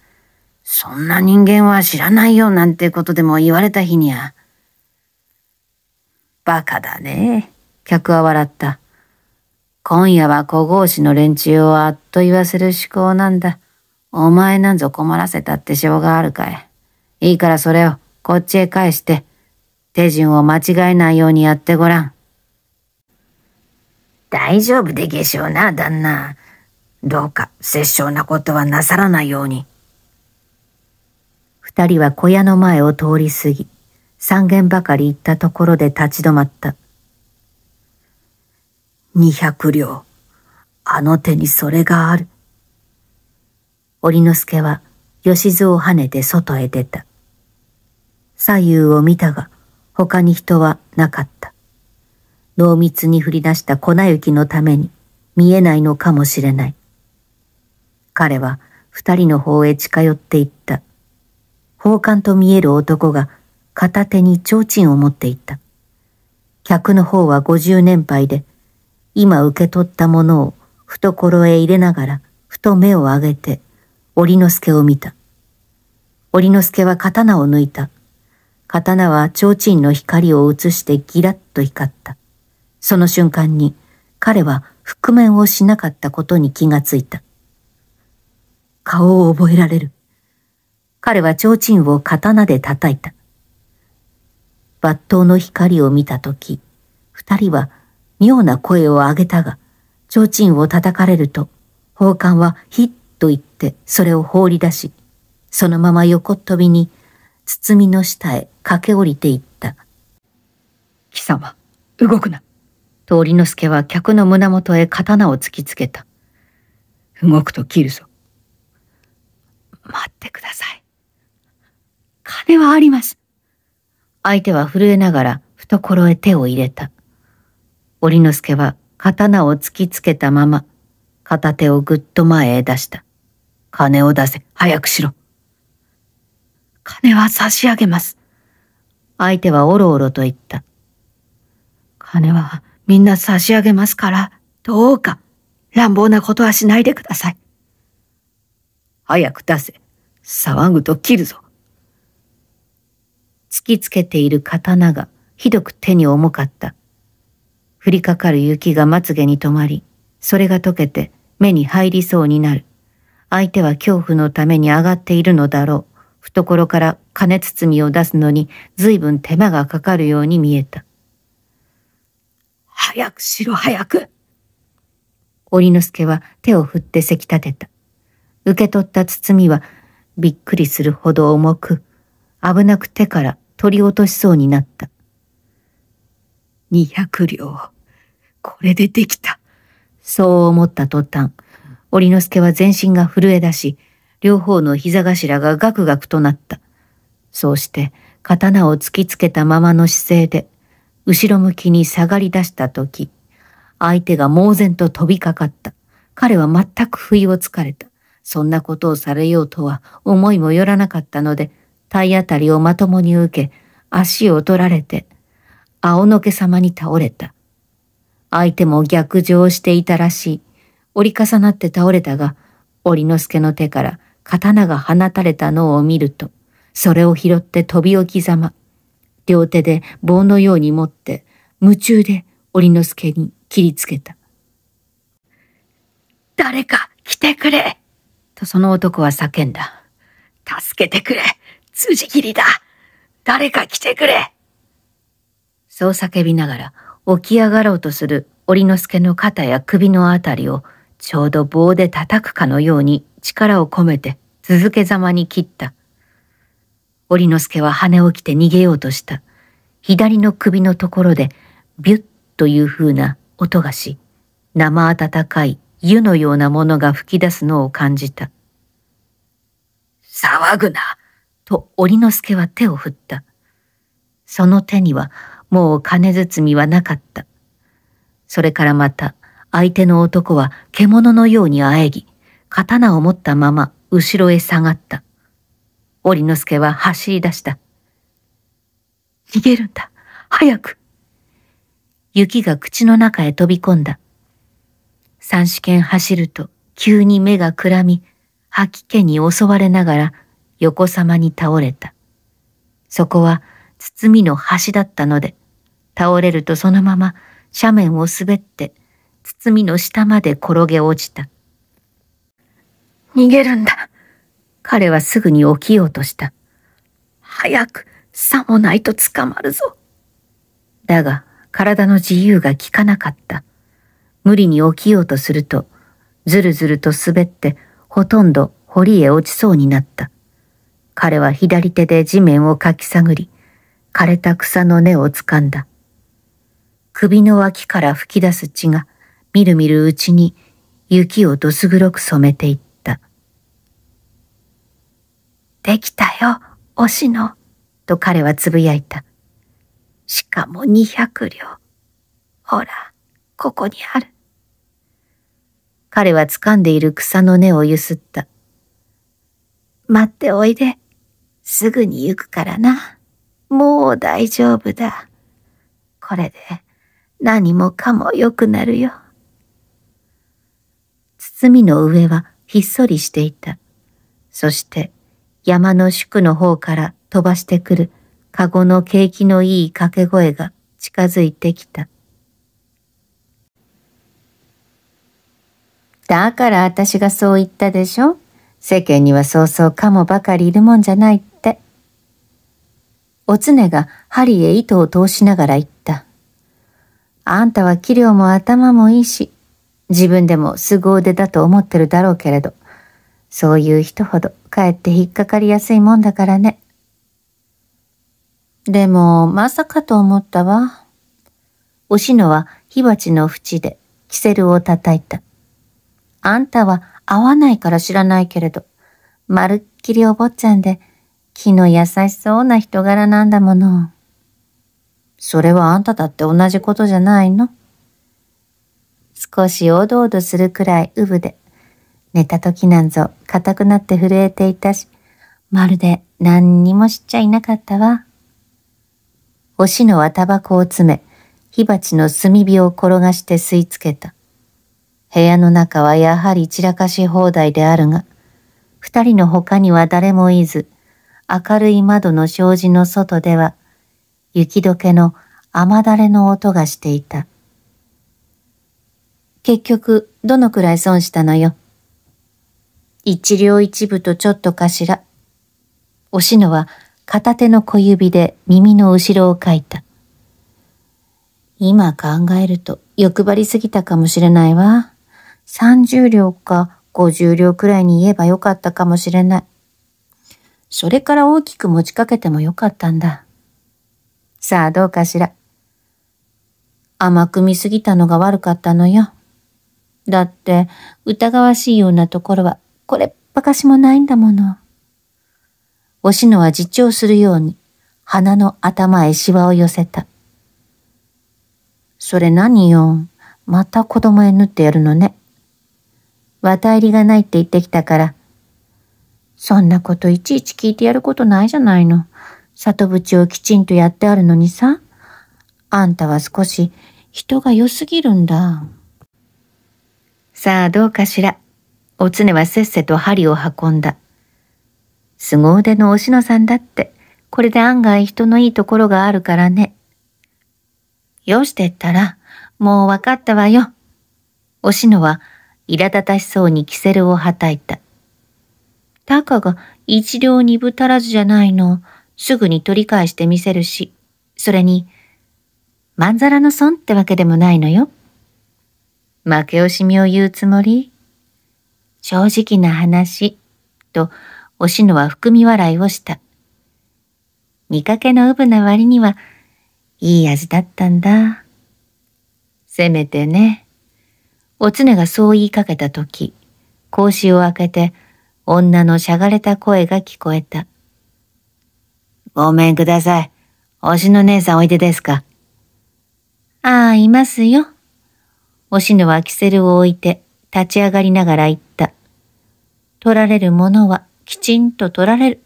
そんな人間は知らないよなんてことでも言われた日には。バカだね。客は笑った。今夜は小合子の連中をあっと言わせる思考なんだ。お前なんぞ困らせたってしょうがあるかい。いいからそれをこっちへ返して、手順を間違えないようにやってごらん。大丈夫でげしょうな、旦那。どうか殺生なことはなさらないように。二人は小屋の前を通り過ぎ、三軒ばかり行ったところで立ち止まった。二百両。あの手にそれがある。織之助は吉津を跳ねて外へ出た。左右を見たが他に人はなかった。濃密に降り出した粉雪のために見えないのかもしれない。彼は二人の方へ近寄っていった。宝冠と見える男が片手に提灯を持っていった。客の方は五十年配で、今受け取ったものを懐へ入れながら、ふと目を上げて、織之助を見た。織之助は刀を抜いた。刀は提灯の光を映してギラッと光った。その瞬間に彼は覆面をしなかったことに気がついた。顔を覚えられる。彼は提灯を刀で叩いた。抜刀の光を見たとき、二人は妙な声を上げたが、提灯を叩かれると、宝冠はヒッと言ってそれを放り出し、そのまま横っ飛びに包みの下へ駆け下りていった。貴様、動くな。通りの助は客の胸元へ刀を突きつけた。動くと切るぞ。待ってください。金はあります。相手は震えながら懐へ手を入れた。織之助は刀を突きつけたまま、片手をぐっと前へ出した。金を出せ、早くしろ。金は差し上げます。相手はおろおろと言った。金はみんな差し上げますから、どうか乱暴なことはしないでください。早く出せ。騒ぐと切るぞ。突きつけている刀がひどく手に重かった。降りかかる雪がまつげに止まり、それが溶けて目に入りそうになる。相手は恐怖のために上がっているのだろう。懐から金包みを出すのに随分手間がかかるように見えた。早くしろ早く織之助は手を振ってせき立てた。受け取った包みはびっくりするほど重く、危なく手から取り落としそうになった。二百両。これでできた。そう思った途端、織之助は全身が震え出し、両方の膝頭がガクガクとなった。そうして、刀を突きつけたままの姿勢で、後ろ向きに下がり出した時、相手が猛然と飛びかかった。彼は全く不意をつかれた。そんなことをされようとは思いもよらなかったので、体当たりをまともに受け、足を取られて、青のけ様に倒れた。相手も逆上していたらしい。折り重なって倒れたが、織之助の手から刀が放たれたのを見ると、それを拾って飛び起きざま。両手で棒のように持って、夢中で織之助に切りつけた。誰か来てくれとその男は叫んだ。助けてくれ辻斬りだ誰か来てくれそう叫びながら起き上がろうとする織之助の肩や首のあたりをちょうど棒で叩くかのように力を込めて続けざまに切った。織之助は羽を着て逃げようとした。左の首のところでビュッという風な音がし、生温かい湯のようなものが吹き出すのを感じた。騒ぐなと織之助は手を振った。その手にはもう金包みはなかった。それからまた相手の男は獣のようにあえぎ、刀を持ったまま後ろへ下がった。織之助は走り出した。逃げるんだ早く雪が口の中へ飛び込んだ。三試験走ると急に目がくらみ、吐き気に襲われながら横さまに倒れた。そこは包みの端だったので、倒れるとそのまま斜面を滑って包みの下まで転げ落ちた。逃げるんだ。彼はすぐに起きようとした。早く、さもないと捕まるぞ。だが、体の自由が効かなかった。無理に起きようとすると、ずるずると滑ってほとんど堀へ落ちそうになった。彼は左手で地面をかき探り、枯れた草の根を掴んだ。首の脇から吹き出す血が、みるみるうちに雪をどす黒く染めていった。できたよ、おしの、と彼はつぶやいた。しかも二百両。ほら。ここにある。彼は掴んでいる草の根をゆすった。待っておいで。すぐに行くからな。もう大丈夫だ。これで何もかも良くなるよ。包みの上はひっそりしていた。そして山の宿の方から飛ばしてくるカゴの景気のいい掛け声が近づいてきた。だから私がそう言ったでしょ世間にはそうそうかもばかりいるもんじゃないって。おつねが針へ糸を通しながら言った。あんたは器量も頭もいいし、自分でも凄腕だと思ってるだろうけれど、そういう人ほどかえって引っかかりやすいもんだからね。でも、まさかと思ったわ。おしのは火鉢の縁でキセルを叩いた。あんたは会わないから知らないけれど、まるっきりお坊ちゃんで、気の優しそうな人柄なんだもの。それはあんただって同じことじゃないの少しおどおどするくらいうぶで、寝た時なんぞ硬くなって震えていたし、まるで何にも知っちゃいなかったわ。おしのはタバコを詰め、火鉢の炭火を転がして吸い付けた。部屋の中はやはり散らかし放題であるが、二人の他には誰もいず、明るい窓の障子の外では、雪解けの雨だれの音がしていた。結局、どのくらい損したのよ。一両一部とちょっとかしら。おしのは片手の小指で耳の後ろを書いた。今考えると欲張りすぎたかもしれないわ。30両か50両くらいに言えばよかったかもしれない。それから大きく持ちかけてもよかったんだ。さあどうかしら。甘く見すぎたのが悪かったのよ。だって疑わしいようなところはこれっぱかしもないんだもの。おしのは自重するように鼻の頭へしわを寄せた。それ何よ。また子供へ縫ってやるのね。綿入りがないって言ってきたから。そんなこといちいち聞いてやることないじゃないの。里淵をきちんとやってあるのにさ。あんたは少し人が良すぎるんだ。さあどうかしら。おつねはせっせと針を運んだ。凄腕のおしのさんだって、これで案外人のいいところがあるからね。よしてったら、もうわかったわよ。おしのは苛立たしそうにキセルをはたいた。たかが一両二分足らずじゃないの。すぐに取り返してみせるし。それに、まんざらの損ってわけでもないのよ。負け惜しみを言うつもり正直な話。と、おしのは含み笑いをした。見かけのうぶな割には、いい味だったんだ。せめてね。おつねがそう言いかけたとき、格子を開けて、女のしゃがれた声が聞こえた。ごめんください。おしの姉さんおいでですか。ああ、いますよ。おしのはキセルを置いて、立ち上がりながら言った。取られるものはきちんと取られる。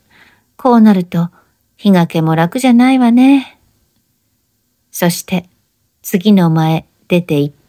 こうなると、日がけも楽じゃないわね。そして、次の前、出て行った。